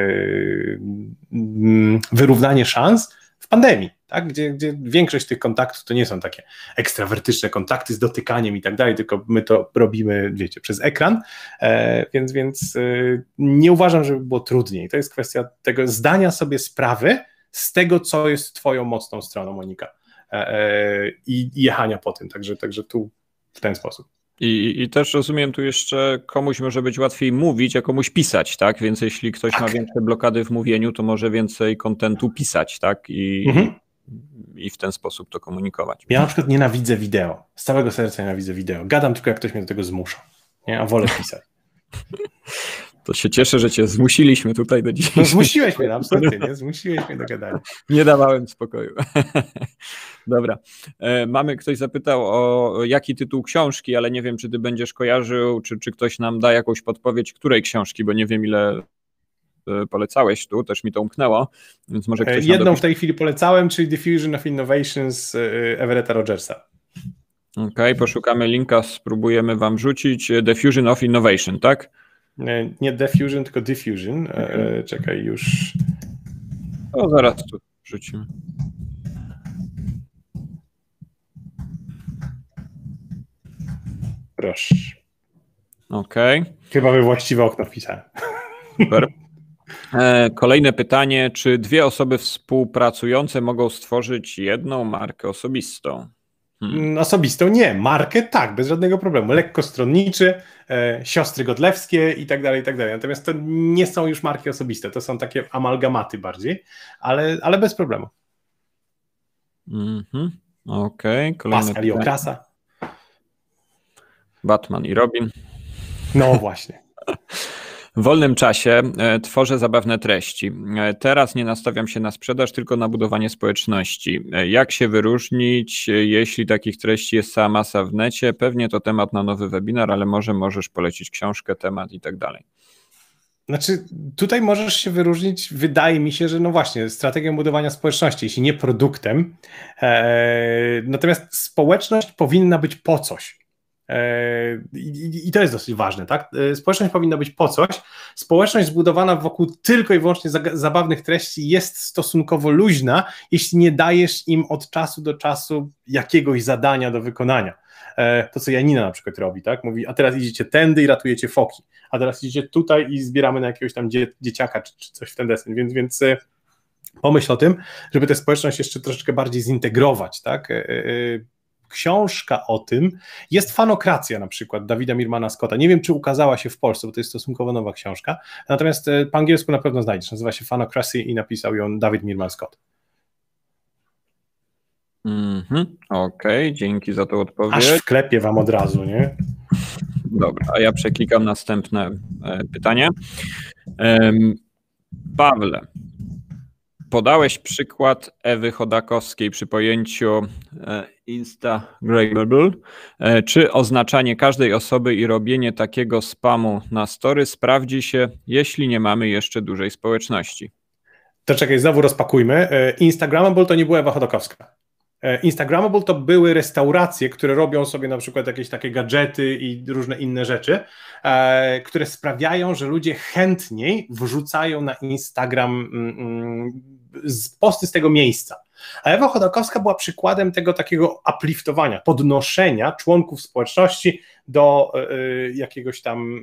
wyrównanie szans w pandemii tak? Gdzie, gdzie większość tych kontaktów to nie są takie ekstrawertyczne kontakty z dotykaniem i tak dalej, tylko my to robimy, wiecie, przez ekran, e, więc, więc e, nie uważam, żeby było trudniej. To jest kwestia tego zdania sobie sprawy z tego, co jest twoją mocną stroną, Monika, e, e i jechania po tym, także,
także tu w ten sposób. I, I, też rozumiem, tu jeszcze komuś może być łatwiej mówić, a komuś pisać, tak? Więc jeśli ktoś tak. ma większe blokady w mówieniu, to może więcej kontentu pisać, tak? I, mhm i w ten sposób to komunikować.
Ja na przykład nienawidzę wideo. Z całego serca nienawidzę wideo. Gadam tylko, jak ktoś mnie do tego zmusza. Nie? A wolę pisać.
To się cieszę, że cię zmusiliśmy tutaj do no, dzisiaj. No zmusiłeś mnie, no, absolutnie, nie? Zmusiłeś mnie do gadania. Nie dawałem spokoju. Dobra. E, mamy, ktoś zapytał o jaki tytuł książki, ale nie wiem, czy ty będziesz kojarzył, czy, czy ktoś nam da jakąś podpowiedź, której książki, bo nie wiem, ile Y, polecałeś tu, też mi to umknęło, więc może e, ktoś Jedną w
tej chwili polecałem, czyli Diffusion of Innovations y, y, Everetta Rogersa.
Okej, okay, poszukamy linka, spróbujemy wam rzucić. Diffusion of Innovation, tak? Nie,
nie Diffusion, tylko Diffusion. Okay. E, mhm. e, czekaj, już... O, zaraz tu
rzucimy. Proszę. Okej. Okay. Chyba we właściwe okno wpisałem. Super. E, kolejne pytanie. Czy dwie osoby współpracujące mogą stworzyć jedną markę osobistą? Hmm. Mm, osobistą nie, markę tak, bez żadnego problemu. Lekko e, siostry godlewskie i tak
dalej, i tak dalej. Natomiast to nie są już marki osobiste, to są takie amalgamaty bardziej, ale, ale bez problemu.
Mhm, okej. Okay. Pascal i Okrasa. Batman i Robin. No właśnie. W wolnym czasie e, tworzę zabawne treści. E, teraz nie nastawiam się na sprzedaż, tylko na budowanie społeczności. E, jak się wyróżnić, jeśli takich treści jest cała masa w necie? Pewnie to temat na nowy webinar, ale może możesz polecić książkę, temat i tak dalej.
Znaczy, tutaj możesz się wyróżnić, wydaje mi się, że no właśnie, strategią budowania społeczności, jeśli nie produktem. natomiast społeczność powinna być po coś. E, I, to jest dosyć ważne, tak? E, społeczność powinna być po coś. Społeczność zbudowana wokół tylko i wyłącznie zabawnych treści jest stosunkowo luźna, jeśli nie dajesz im od czasu do czasu jakiegoś zadania do wykonania. E, to, co Janina na przykład robi, tak? Mówi, a teraz idziecie tędy i ratujecie foki, a teraz idziecie tutaj i zbieramy na jakiegoś tam dzie dzieciaka czy, czy, coś w ten desen, więc, więc pomyśl o tym, żeby tę społeczność jeszcze troszeczkę bardziej zintegrować, tak? książka o tym jest Fanokracja na przykład Dawida Mirmana Scotta. Nie wiem, czy ukazała się w Polsce, bo to jest stosunkowo nowa książka. Natomiast e, po angielsku na pewno znajdziesz. Nazywa się Fanocracy i napisał ją Dawid Mirman Scott.
Mm Okej, okay, dzięki za tą odpowiedź. Aż wklepię wam od razu, nie? Dobra, a ja przeklikam następne e, pytanie. Pawle, podałeś przykład Ewy Chodakowskiej przy pojęciu e, Instagramable. czy oznaczanie każdej osoby i robienie takiego spamu na story sprawdzi się, jeśli nie mamy jeszcze dużej społeczności.
To czekaj, znowu rozpakujmy. E, Instagramable to nie była Ewa Chodokowska. E, Instagramable to były restauracje, które robią sobie na przykład jakieś takie gadżety i różne inne rzeczy, e, które sprawiają, że ludzie chętniej wrzucają na Instagram mm, mm, posty z tego miejsca. A Ewa Chodorkowska była przykładem tego takiego upliftowania, podnoszenia członków społeczności do y, jakiegoś tam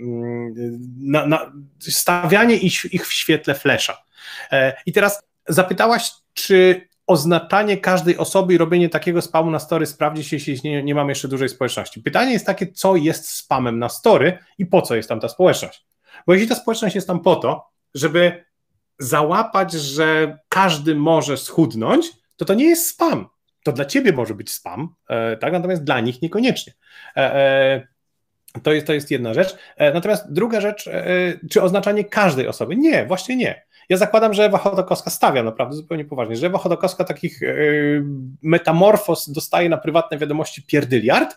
y, na, na, stawianie ich, ich w świetle flesza. E, I teraz zapytałaś, czy oznaczanie każdej osoby i robienie takiego spamu na story sprawdzi się, jeśli nie, nie mamy jeszcze dużej społeczności. Pytanie jest takie, co jest spamem na story i po co jest tam ta społeczność? Bo jeśli ta społeczność jest tam po to, żeby załapać, że każdy może schudnąć, to to nie jest spam. To dla ciebie może być spam, e, tak? natomiast dla nich niekoniecznie. E, e, to jest, to jest jedna rzecz. Natomiast druga rzecz, czy oznaczanie każdej osoby? Nie, właśnie nie. Ja zakładam, że Ewa Chodokowska, naprawdę zupełnie poważnie, że Ewa Chodokowska takich metamorfos dostaje na prywatne wiadomości pierdyliard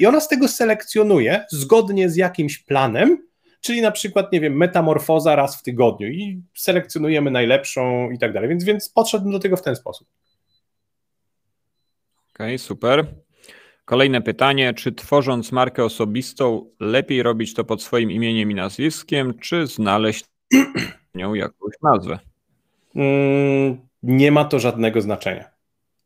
i ona z tego selekcjonuje zgodnie z jakimś planem, czyli na przykład, nie wiem, metamorfoza raz w tygodniu i selekcjonujemy najlepszą i tak dalej. Więc, więc do tego w ten sposób.
Okej, okay, super. Kolejne pytanie, czy tworząc markę osobistą, lepiej robić to pod swoim imieniem i nazwiskiem, czy znaleźć nią jakąś nazwę?
Mm, nie ma to żadnego znaczenia.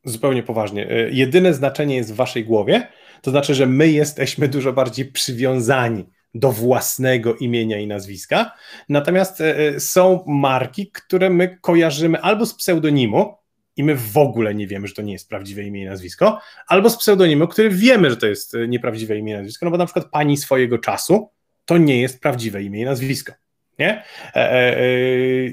Zupełnie poważnie. Y, jedyne znaczenie jest w waszej głowie, to znaczy, że my jesteśmy dużo bardziej przywiązani do własnego imienia i nazwiska. Natomiast e, e, są marki, które my kojarzymy albo z pseudonimu, i my w ogóle nie wiemy, że to nie jest prawdziwe imię i nazwisko, albo z pseudonimu, który wiemy, że to jest e, nieprawdziwe imię i nazwisko, no bo na przykład pani swojego czasu to nie jest prawdziwe imię i nazwisko. Nie?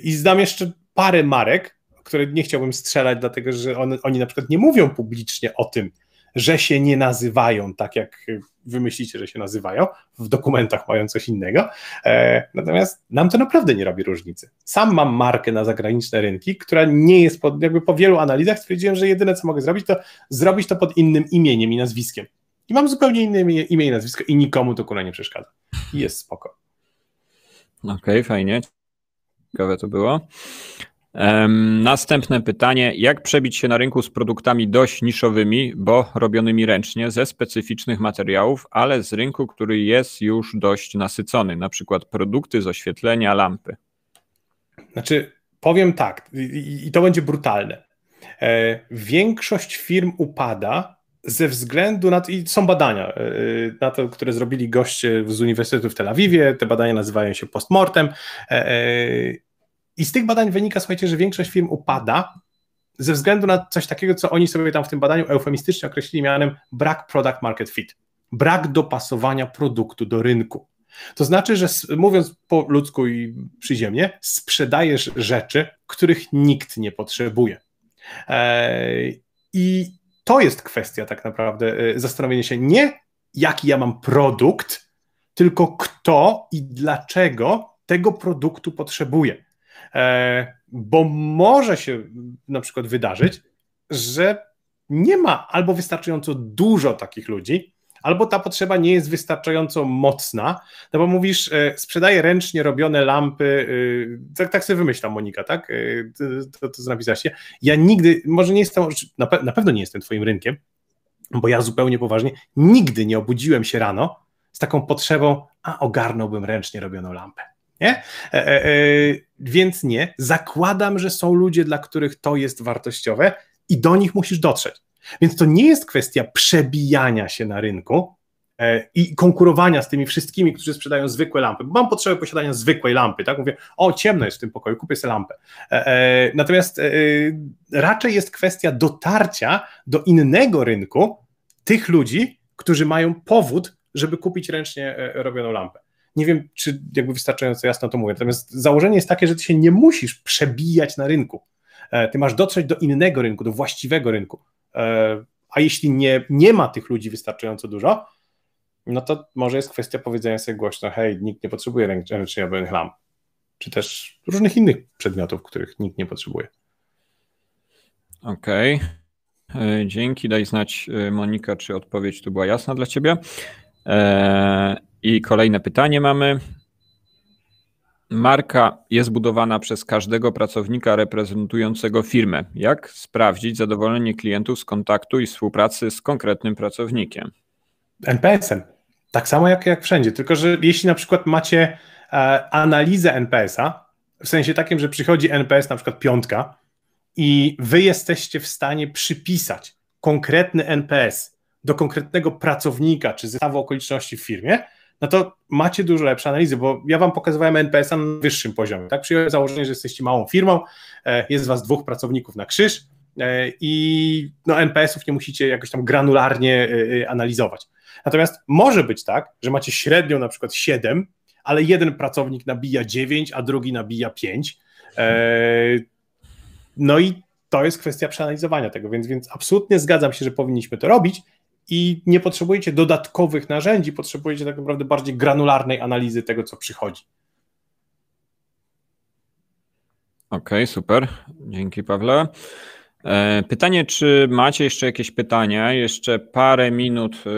I znam jeszcze parę marek, które nie chciałbym strzelać, dlatego że one, oni na przykład nie mówią publicznie o tym, że się nie nazywają tak, jak wymyślicie, że się nazywają, w dokumentach mają coś innego. E, natomiast nam to naprawdę nie robi różnicy. Sam mam markę na zagraniczne rynki, która nie jest, pod, jakby po wielu analizach stwierdziłem, że jedyne, co mogę zrobić, to zrobić to pod innym imieniem i nazwiskiem. I mam zupełnie inne imię, imię i nazwisko i nikomu to kurwa nie przeszkadza. I jest spoko.
Okej, okay, fajnie. Ciekawe to było. Następne pytanie. Jak przebić się na rynku z produktami dość niszowymi, bo robionymi ręcznie, ze specyficznych materiałów, ale z rynku, który jest już dość nasycony, na przykład produkty z oświetlenia, lampy?
Znaczy, powiem tak, i to będzie brutalne. E, większość firm upada ze względu na to, i są badania e, e, na to, które zrobili goście z Uniwersytetu w Tel Awiwie, te badania nazywają się postmortem i z tych badań wynika, słuchajcie, że większość firm upada ze względu na coś takiego, co oni sobie tam w tym badaniu eufemistycznie określili mianem brak product market fit, brak dopasowania produktu do rynku. To znaczy, że mówiąc po ludzku i przyziemnie, sprzedajesz rzeczy, których nikt nie potrzebuje. Eee, I to jest kwestia tak naprawdę e, zastanowienie się nie jaki ja mam produkt, tylko kto i dlaczego tego produktu potrzebuje. E, bo może się na przykład wydarzyć, że nie ma albo wystarczająco dużo takich ludzi, albo ta potrzeba nie jest wystarczająco mocna, no bo mówisz, e, sprzedaję ręcznie robione lampy, e, tak, tak sobie wymyślam Monika, tak? To, to napisałaś. Ja nigdy, może nie jestem, na, pe na pewno nie jestem twoim rynkiem, bo ja zupełnie poważnie nigdy nie obudziłem się rano z taką potrzebą, a ogarnąłbym ręcznie robioną lampę. Nie? E, e, więc nie, zakładam, że są ludzie, dla których to jest wartościowe i do nich musisz dotrzeć. Więc to nie jest kwestia przebijania się na rynku e, i konkurowania z tymi wszystkimi, którzy sprzedają zwykłe lampy. Mam potrzebę posiadania zwykłej lampy, tak? Mówię, o, ciemno jest w tym pokoju, kupię sobie lampę. E, e, natomiast raczej jest kwestia dotarcia do innego rynku tych ludzi, którzy mają powód, żeby kupić ręcznie robioną lampę. Nie wiem, czy jakby wystarczająco jasno to mówię. Natomiast założenie jest takie, że ty się nie musisz przebijać na rynku. E, ty masz dotrzeć do innego rynku, do właściwego rynku. E, a jeśli nie, nie ma tych ludzi wystarczająco dużo, no to może jest kwestia powiedzenia sobie głośno, hej, nikt nie potrzebuje ręcznia do lam, czy też różnych innych przedmiotów, których nikt nie potrzebuje.
Okej. Okay. E, dzięki, daj znać Monika, czy odpowiedź tu była jasna dla Ciebie. I kolejne pytanie mamy. Marka jest budowana przez każdego pracownika reprezentującego firmę. Jak sprawdzić zadowolenie klientów z kontaktu i współpracy z konkretnym pracownikiem?
NPS-em. Tak samo jak, jak wszędzie. Tylko, że jeśli na przykład macie e, analizę NPS-a, w sensie takim, że przychodzi NPS na przykład piątka i wy jesteście w stanie przypisać konkretny NPS do konkretnego pracownika czy zestawu okoliczności w firmie, no to macie dużo lepsze analizy, bo ja wam pokazywałem NPS-a na wyższym poziomie. Tak? Przyjąłem założenie, że jesteście małą firmą, e, jest was dwóch pracowników na krzyż e, i no, NPS-ów nie musicie jakoś tam granularnie e, analizować. Natomiast może być tak, że macie średnią na przykład 7, ale jeden pracownik nabija 9, a drugi nabija 5. No i to jest kwestia przeanalizowania tego, więc, więc absolutnie zgadzam się, że powinniśmy to robić i nie potrzebujecie dodatkowych narzędzi, potrzebujecie tak naprawdę bardziej granularnej analizy tego, co przychodzi.
Okej, okay, super. Dzięki, Pawle. E, pytanie, czy macie jeszcze jakieś pytania? Jeszcze parę minut e,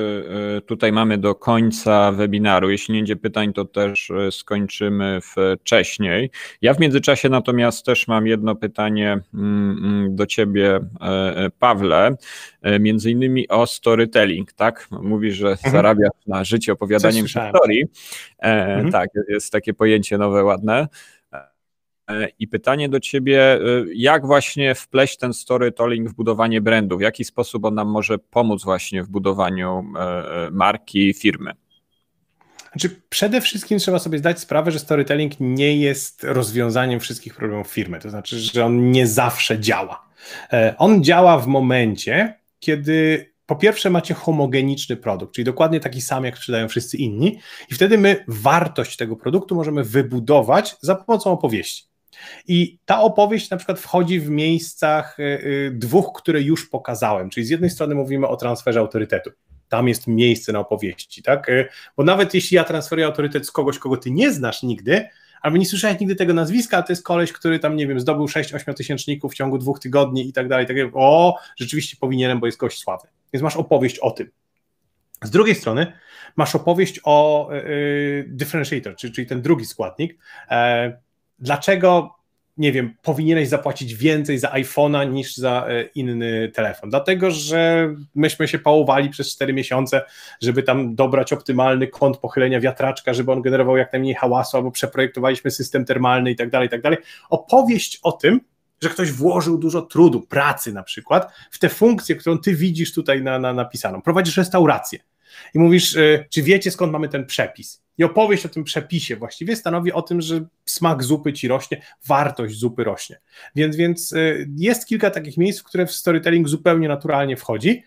e, tutaj mamy do końca webinaru. Jeśli nie będzie pytań, to też skończymy wcześniej. Ja w międzyczasie natomiast też mam jedno pytanie mm, mm, do ciebie, Pawle, między innymi o storytelling, tak? Mówisz, że mhm. zarabiasz na życie opowiadaniem historii. Mhm. Tak, jest takie pojęcie nowe, ładne. E, I pytanie do Ciebie, e, jak właśnie wpleść ten storytelling w budowanie brandu? W jaki sposób on nam może pomóc właśnie w budowaniu e, marki, firmy?
Znaczy, przede wszystkim trzeba sobie zdać sprawę, że storytelling nie jest rozwiązaniem wszystkich problemów firmy. To znaczy,
że on nie zawsze działa.
On działa w momencie, kiedy po pierwsze macie homogeniczny produkt, czyli dokładnie taki sam, jak sprzedają wszyscy inni, i wtedy my wartość tego produktu możemy wybudować za pomocą opowieści. I ta opowieść na przykład wchodzi w miejscach y, y, dwóch, które już pokazałem. Czyli z jednej strony mówimy o transferze autorytetu. Tam jest miejsce na opowieści, tak? Y, bo nawet jeśli ja transferuję autorytet z kogoś, kogo ty nie znasz nigdy, albo nie słyszałeś nigdy tego nazwiska, a to jest koleś, który tam, nie wiem, zdobył 6-8 tysięczników w ciągu dwóch tygodni i tak dalej. Tak, o, rzeczywiście powinienem, bo jest gość sławy. Więc masz opowieść o tym. Z drugiej strony masz opowieść o differentiator, czyli, czyli ten drugi składnik. E, dlaczego, nie wiem, powinieneś zapłacić więcej za iPhone'a niż za e, inny telefon? Dlatego, że myśmy się pałowali przez 4 miesiące, żeby tam dobrać optymalny kąt pochylenia wiatraczka, żeby on generował jak najmniej hałasu, albo przeprojektowaliśmy system termalny i tak dalej, i tak dalej. Opowieść o tym, że ktoś włożył dużo trudu, pracy na przykład, w tę funkcję, którą ty widzisz tutaj na, na, napisaną. Prowadzisz restaurację i mówisz, y, czy wiecie skąd mamy ten przepis? I opowieść o tym przepisie właściwie stanowi o tym, że smak zupy ci rośnie, wartość zupy rośnie. Więc, więc y, jest kilka takich miejsc, w które w storytelling zupełnie naturalnie wchodzi.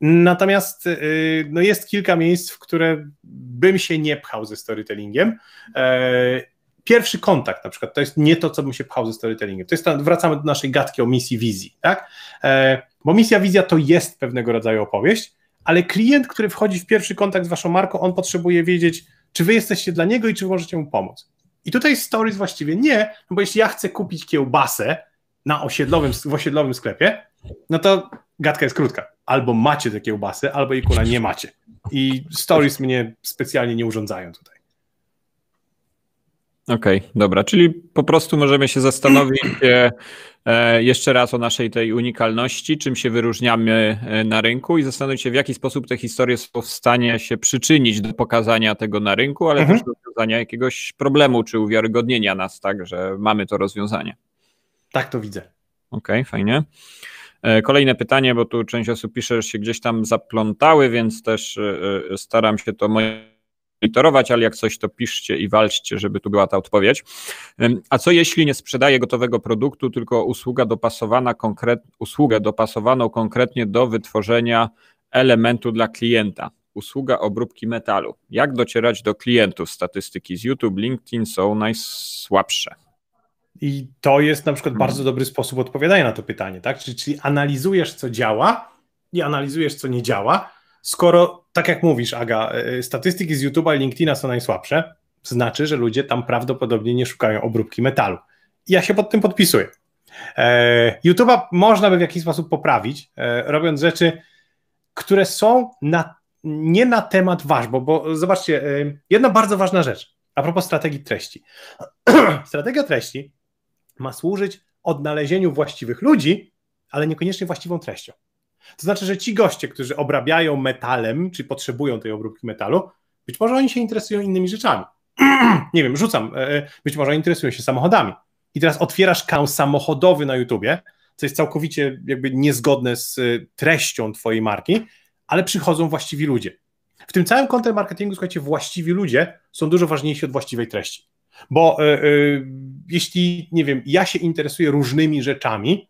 Natomiast y, no jest kilka miejsc, w które bym się nie pchał ze storytellingiem. E, pierwszy kontakt na przykład to jest nie to, co bym się pchał ze storytellingiem. To jest wracamy do naszej gadki o misji wizji, tak? E, bo misja wizja to jest pewnego rodzaju opowieść, ale klient, który wchodzi w pierwszy kontakt z waszą marką, on potrzebuje wiedzieć, czy wy jesteście dla niego i czy możecie mu pomóc. I tutaj stories właściwie nie, no bo jeśli ja chcę kupić kiełbasę na osiedlowym, w osiedlowym sklepie, no to gadka jest krótka. Albo macie te kiełbasy, albo i kula nie macie.
I stories mnie specjalnie nie urządzają tutaj. Okej, okay, dobra, czyli po prostu możemy się zastanowić, e, E, jeszcze raz o naszej tej unikalności, czym się wyróżniamy e, na rynku i zastanowić się, w jaki sposób te historie są w stanie się przyczynić do pokazania tego na rynku, ale mhm. też do rozwiązania jakiegoś problemu czy uwiarygodnienia nas, tak, że mamy to rozwiązanie. Tak to widzę. Okej, okay, fajnie. E, kolejne pytanie, bo tu część osób pisze, że się gdzieś tam zaplątały, więc też staram się to moje monitorować, ale jak coś, to piszcie i walczcie, żeby tu była ta odpowiedź. A co jeśli nie sprzedaje gotowego produktu, tylko usługa dopasowana konkret, usługę dopasowaną konkretnie do wytworzenia elementu dla klienta? Usługa obróbki metalu. Jak docierać do klientów? Statystyki z YouTube, LinkedIn są najsłabsze. I to jest na przykład hmm. bardzo dobry sposób odpowiadania na to pytanie,
tak? Czyli, czyli analizujesz, co działa i analizujesz, co nie działa. Skoro tak jak mówisz, Aga, e, statystyki z YouTube'a i LinkedIna są najsłabsze. Znaczy, że ludzie tam prawdopodobnie nie szukają obróbki metalu. ja się pod tym podpisuję. E, YouTube'a można by w jakiś sposób poprawić, e, robiąc rzeczy, które są na, nie na temat wasz, bo, bo zobaczcie, jedna bardzo ważna rzecz a propos strategii treści. Strategia treści ma służyć odnalezieniu właściwych ludzi, ale niekoniecznie właściwą treścią. To znaczy, że ci goście, którzy obrabiają metalem, czy potrzebują tej obróbki metalu, być może oni się interesują innymi rzeczami. nie wiem, rzucam. E, e, być może interesują się samochodami. I teraz otwierasz kanał samochodowy na YouTubie, co jest całkowicie jakby niezgodne z e, treścią twojej marki, ale przychodzą właściwi ludzie. W tym całym content marketingu, słuchajcie, właściwi ludzie są dużo ważniejsi od właściwej treści. Bo jeśli, nie wiem, ja się interesuję różnymi rzeczami,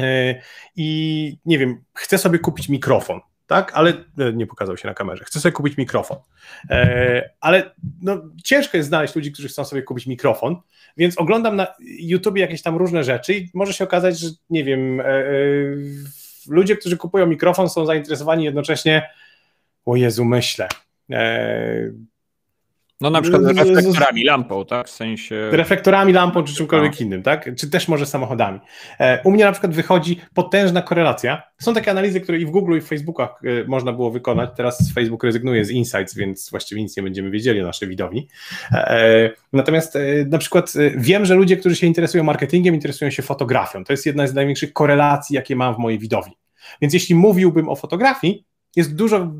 E, i nie wiem, chcę sobie kupić mikrofon, tak? Ale e, nie pokazał się na kamerze. Chcę sobie kupić mikrofon. E, ale no, ciężko jest znaleźć ludzi, którzy chcą sobie kupić mikrofon, więc oglądam na YouTube jakieś tam różne rzeczy i może się okazać, że nie wiem, ludzie, którzy kupują mikrofon, są zainteresowani jednocześnie, o Jezu, myślę no na przykład mm, reflektorami,
lampą, tak? W sensie...
Reflektorami, lampą czy czymkolwiek no. innym, tak? Czy też może samochodami. E, u mnie na przykład wychodzi potężna korelacja. Są takie analizy, które i w Google i w Facebookach e, można było wykonać. Teraz Facebook rezygnuje z Insights, więc właściwie nic nie będziemy wiedzieli o naszej widowni. E, natomiast na przykład wiem, że ludzie, którzy się interesują marketingiem, interesują się fotografią. To jest jedna z największych korelacji, jakie mam w mojej widowni. Więc jeśli mówiłbym o fotografii, jest dużo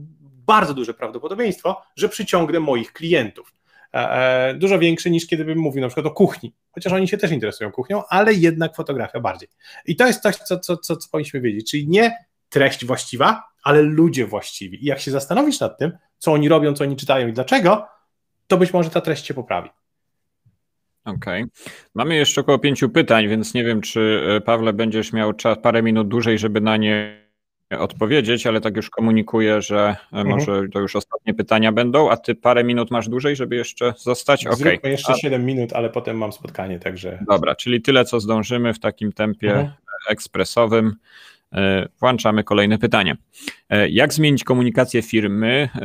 bardzo duże prawdopodobieństwo, że przyciągnę moich klientów. E, e, dużo większe niż kiedybym mówił na przykład o kuchni, chociaż oni się też interesują kuchnią, ale jednak fotografia bardziej. I to jest coś, co, co, co, co powinniśmy wiedzieć, czyli nie treść właściwa, ale ludzie właściwi. I jak się zastanowisz nad tym, co oni robią, co oni czytają i dlaczego, to być może ta treść się poprawi.
Okej. Okay. Mamy jeszcze około pięciu pytań, więc nie wiem, czy e, Pawle będziesz miał czas parę minut dłużej, żeby na nie odpowiedzieć, ale tak już komunikuję, że e, mhm. może to już ostatnie pytania będą, a ty parę minut masz dłużej, żeby jeszcze zostać? Okej. Okay. jeszcze a... 7 minut, ale potem mam spotkanie, także... Dobra, czyli tyle, co zdążymy w takim tempie mhm. ekspresowym. E, włączamy kolejne pytanie. E, jak zmienić komunikację firmy, e,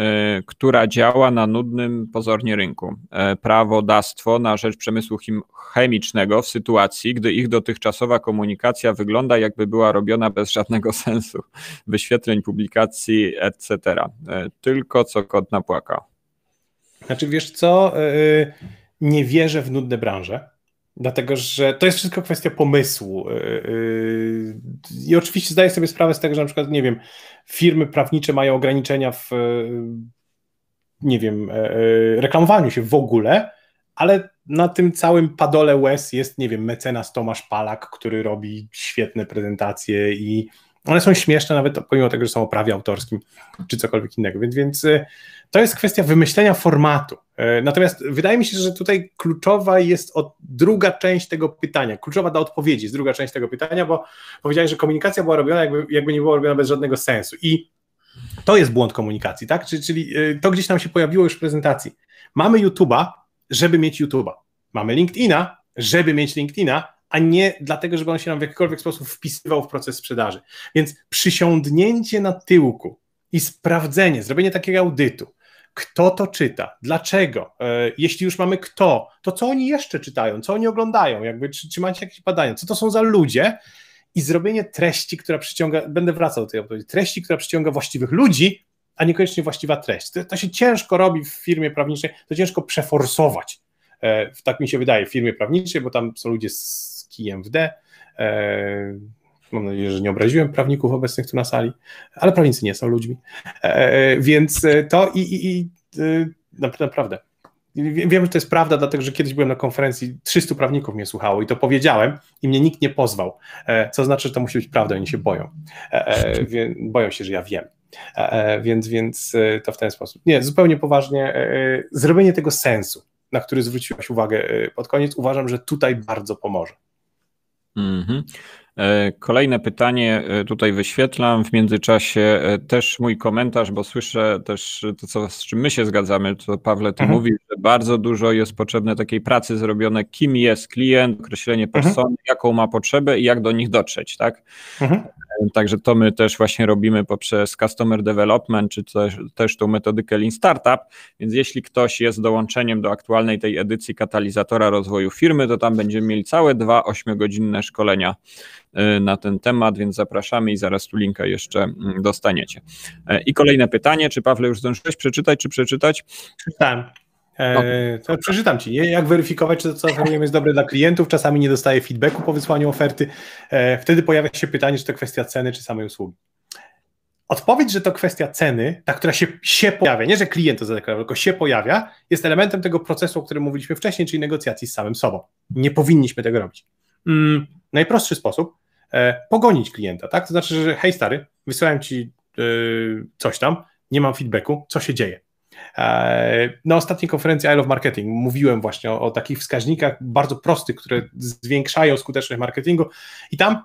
która działa na nudnym pozornie rynku? Prawodawstwo na rzecz przemysłu chemicznego w sytuacji, gdy ich dotychczasowa komunikacja wygląda jakby była robiona bez żadnego sensu, wyświetleń, publikacji, etc. Tylko co kot napłakał.
Znaczy, wiesz co? Nie wierzę w nudne branże. Dlatego, że to jest wszystko kwestia pomysłu. Y, y, I oczywiście zdaję sobie sprawę z tego, że na przykład, nie wiem, firmy prawnicze mają ograniczenia w, y, nie wiem, e, e, reklamowaniu się w ogóle, ale na tym całym padole łez jest, nie wiem, mecenas Tomasz Palak, który robi świetne prezentacje i one są śmieszne, nawet pomimo tego, że są o prawie autorskim czy cokolwiek innego. Więc, więc to jest kwestia wymyślenia formatu. E, natomiast wydaje mi się, że tutaj kluczowa jest od druga część tego pytania, kluczowa dla odpowiedzi jest druga część tego pytania, bo powiedziałeś, że komunikacja była robiona, jakby, jakby nie była robiona bez żadnego sensu. I to jest błąd komunikacji, tak? Czyli, czyli e, to gdzieś nam się pojawiło już w prezentacji. Mamy YouTube'a, żeby mieć YouTube'a. Mamy LinkedIna, żeby mieć LinkedIna, a nie dlatego, żeby on się nam w jakikolwiek sposób wpisywał w proces sprzedaży. Więc przysiądnięcie na tyłku i sprawdzenie, zrobienie takiego audytu, kto to czyta, dlaczego. E, jeśli już mamy kto, to co oni jeszcze czytają, co oni oglądają, jakby, czy, czy macie jakieś badania, co to są za ludzie i zrobienie treści, która przyciąga, będę wracał do tej odpowiedzi, treści, która przyciąga właściwych ludzi, a niekoniecznie właściwa treść. To, to się ciężko robi w firmie prawniczej, to ciężko przeforsować. E, tak mi się wydaje w firmie prawniczej, bo tam są ludzie z kijem w D. E, Mam nadzieję, że nie obraziłem prawników obecnych tu na sali, ale prawnicy nie są ludźmi. E, e, więc e, to i, i, i naprawdę. Wiem, że to jest prawda, dlatego że kiedyś byłem na konferencji, 300 prawników mnie słuchało i to powiedziałem i mnie nikt nie pozwał, co znaczy, że to musi być prawda, oni się boją. Boją się, że ja wiem. Więc, więc to w ten sposób. Nie, zupełnie poważnie, zrobienie tego sensu, na który zwróciłaś uwagę pod koniec, uważam, że tutaj bardzo pomoże.
Mhm. E, kolejne pytanie e, tutaj wyświetlam. W międzyczasie e, też mój komentarz, bo słyszę też to, co, z czym my się zgadzamy, co Pawle, ty mhm. że bardzo dużo jest potrzebne takiej pracy zrobione, kim jest klient, określenie mhm. persony, mhm. jaką ma potrzebę i jak do nich dotrzeć, tak? Mhm. Także to my też właśnie robimy poprzez Customer Development, czy też, też tą metodykę Lean Startup. Więc jeśli ktoś jest dołączeniem do aktualnej tej edycji katalizatora rozwoju firmy, to tam będziemy mieli całe dwa ośmiogodzinne szkolenia y, na ten temat, więc zapraszamy i zaraz tu linka jeszcze mm, dostaniecie. E, I kolejne pytanie, czy Pawle już zdążyłeś przeczytać, czy przeczytać? Przeczytałem. E,
no. to przeczytam ci. Jak weryfikować, czy to, co oferujemy jest dobre dla klientów? Czasami nie dostaję feedbacku po wysłaniu oferty. E, wtedy pojawia się pytanie, czy to kwestia ceny, czy samej usługi. Odpowiedź, że to kwestia ceny, ta, która się, się pojawia, nie że klient to zadeklarował, tylko się pojawia, jest elementem tego procesu, o którym mówiliśmy wcześniej, czyli negocjacji z samym sobą. Nie powinniśmy tego robić. Mm, najprostszy sposób, e, pogonić klienta, tak? To znaczy, że hej stary, wysyłałem ci e, coś tam, nie mam feedbacku, co się dzieje? E, na ostatniej konferencji I Love Marketing mówiłem właśnie o, o takich wskaźnikach bardzo prostych, które zwiększają skuteczność marketingu i tam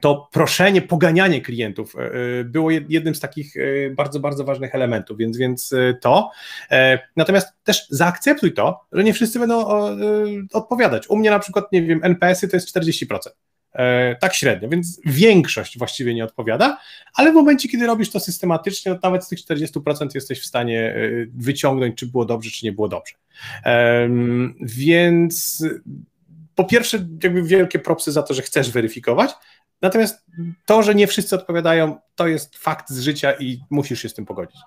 to proszenie, poganianie klientów e, e, było jednym z takich bardzo, bardzo ważnych elementów, więc, więc to. Natomiast też zaakceptuj to, że nie wszyscy będą odpowiadać. U mnie na przykład, nie wiem, NPS-y to jest 40%. E, tak średnio, więc większość właściwie nie odpowiada, ale w momencie, kiedy robisz to systematycznie, nawet z tych 40% jesteś w stanie e, wyciągnąć, czy było dobrze, czy nie było dobrze. Więc po pierwsze, jakby wielkie propsy za to, że chcesz weryfikować, natomiast to, że nie wszyscy odpowiadają, to jest fakt z życia i musisz się z tym pogodzić.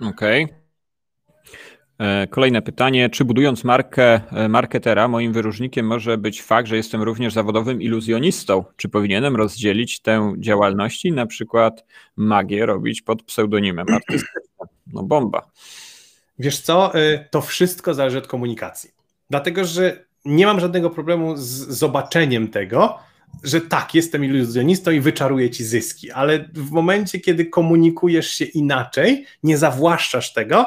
Okej. Okay. E, kolejne pytanie. Czy budując markę e, marketera, moim wyróżnikiem może być fakt, że jestem również zawodowym iluzjonistą? Czy powinienem rozdzielić tę działalność i na przykład magię robić pod pseudonimem artystycznym? No bomba. Wiesz co, e, to wszystko zależy od komunikacji.
Dlatego, że nie mam żadnego problemu z zobaczeniem tego, że tak, jestem iluzjonistą i wyczaruję ci zyski, ale w momencie, kiedy komunikujesz się inaczej, nie zawłaszczasz tego,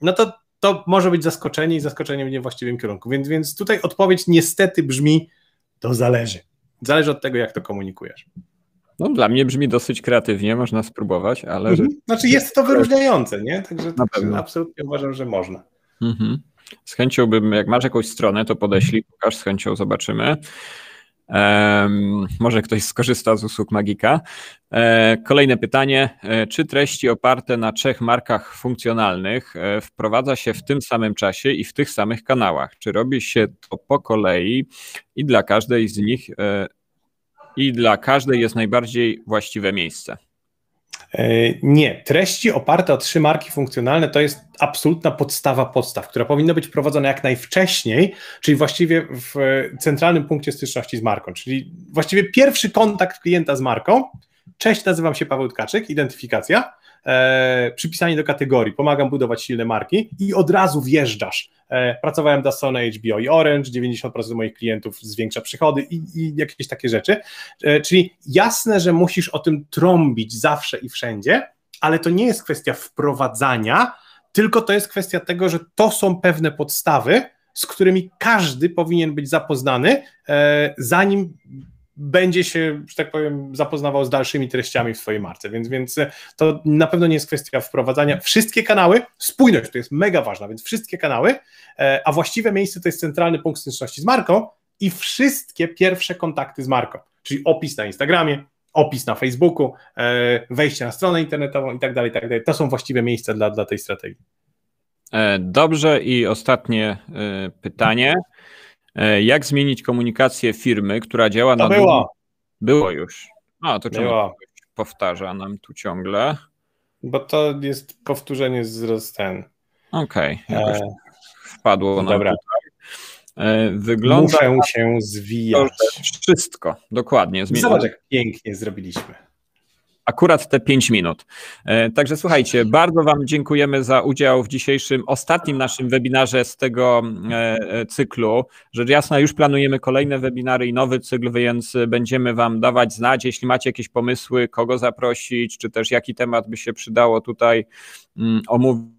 no to to może być zaskoczenie i zaskoczenie w niewłaściwym kierunku. Więc, więc tutaj odpowiedź niestety brzmi, to zależy. Zależy od tego, jak
to komunikujesz. No, dla mnie brzmi dosyć kreatywnie, można spróbować, ale. Mhm.
Znaczy, jest to wyróżniające,
nie? Także absolutnie uważam, że można. Mhm. Z chęcią bym, jak masz jakąś stronę, to podeślij, pokaż z chęcią, zobaczymy. Może ktoś skorzysta z usług Magika. E, kolejne pytanie. E, czy treści oparte na trzech markach funkcjonalnych e, wprowadza się w tym samym czasie i w tych samych kanałach? Czy robi się to po kolei i dla każdej z nich i dla każdej jest najbardziej właściwe miejsce?
E, nie, treści oparte o trzy marki funkcjonalne to jest absolutna podstawa podstaw, która powinna być prowadzona jak najwcześniej, czyli właściwie w centralnym punkcie styczności z marką, czyli właściwie pierwszy kontakt klienta z marką. Cześć, nazywam się Paweł Tkaczyk, identyfikacja. E, Przypisanie do kategorii, pomagam budować silne marki i od razu wjeżdżasz. E, pracowałem dla Sony, HBO i Orange, 90% moich klientów zwiększa przychody i, i jakieś takie rzeczy. E, czyli jasne, że musisz o tym trąbić zawsze i wszędzie, ale to nie jest kwestia wprowadzania, tylko to jest kwestia tego, że to są pewne podstawy, z którymi każdy powinien być zapoznany, zanim będzie się, że tak powiem, zapoznawał z dalszymi treściami w swojej marce, więc, więc to na pewno nie jest kwestia wprowadzania. Wszystkie kanały, spójność to jest mega ważna, więc wszystkie kanały, e, a właściwe miejsce to jest centralny punkt styczności z marką i wszystkie pierwsze kontakty z marką, czyli opis na Instagramie, opis na Facebooku, e, wejście na stronę internetową i tak dalej, tak dalej. To są właściwe miejsca dla, dla tej strategii.
E, dobrze i ostatnie pytanie. E, jak zmienić komunikację firmy, która działa na. To było. Było już. A to czemu powtarza nam tu ciągle? Bo to jest powtórzenie z ten. Okej, okay, e, jakoś e... wpadło na. Dobra. Tutaj. E, wygląda. Muszę się zwijać. wszystko, dokładnie. Zmieni... Zobacz, jak pięknie zrobiliśmy akurat te 5 minut. E, także słuchajcie, bardzo Wam dziękujemy za udział w dzisiejszym, ostatnim naszym webinarze z tego e, e, cyklu. Rzecz jasna, już planujemy kolejne webinary i nowy cykl, więc będziemy Wam dawać znać, jeśli macie jakieś pomysły, kogo zaprosić, czy też jaki temat by się przydało tutaj mm, omówić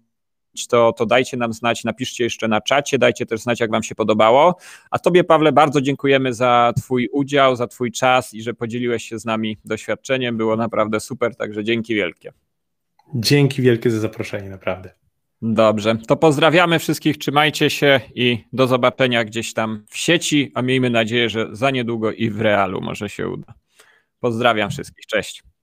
to, to dajcie nam znać, napiszcie jeszcze na czacie, dajcie też znać, jak Wam się podobało. A Tobie, Pawle, bardzo dziękujemy za Twój udział, za Twój czas i że podzieliłeś się z nami doświadczeniem. Było naprawdę super, także dzięki wielkie.
Dzięki wielkie za zaproszenie, naprawdę.
Dobrze, to pozdrawiamy wszystkich, trzymajcie się i do zobaczenia gdzieś tam w sieci, a miejmy nadzieję, że za niedługo i w realu może się uda. Pozdrawiam wszystkich, cześć.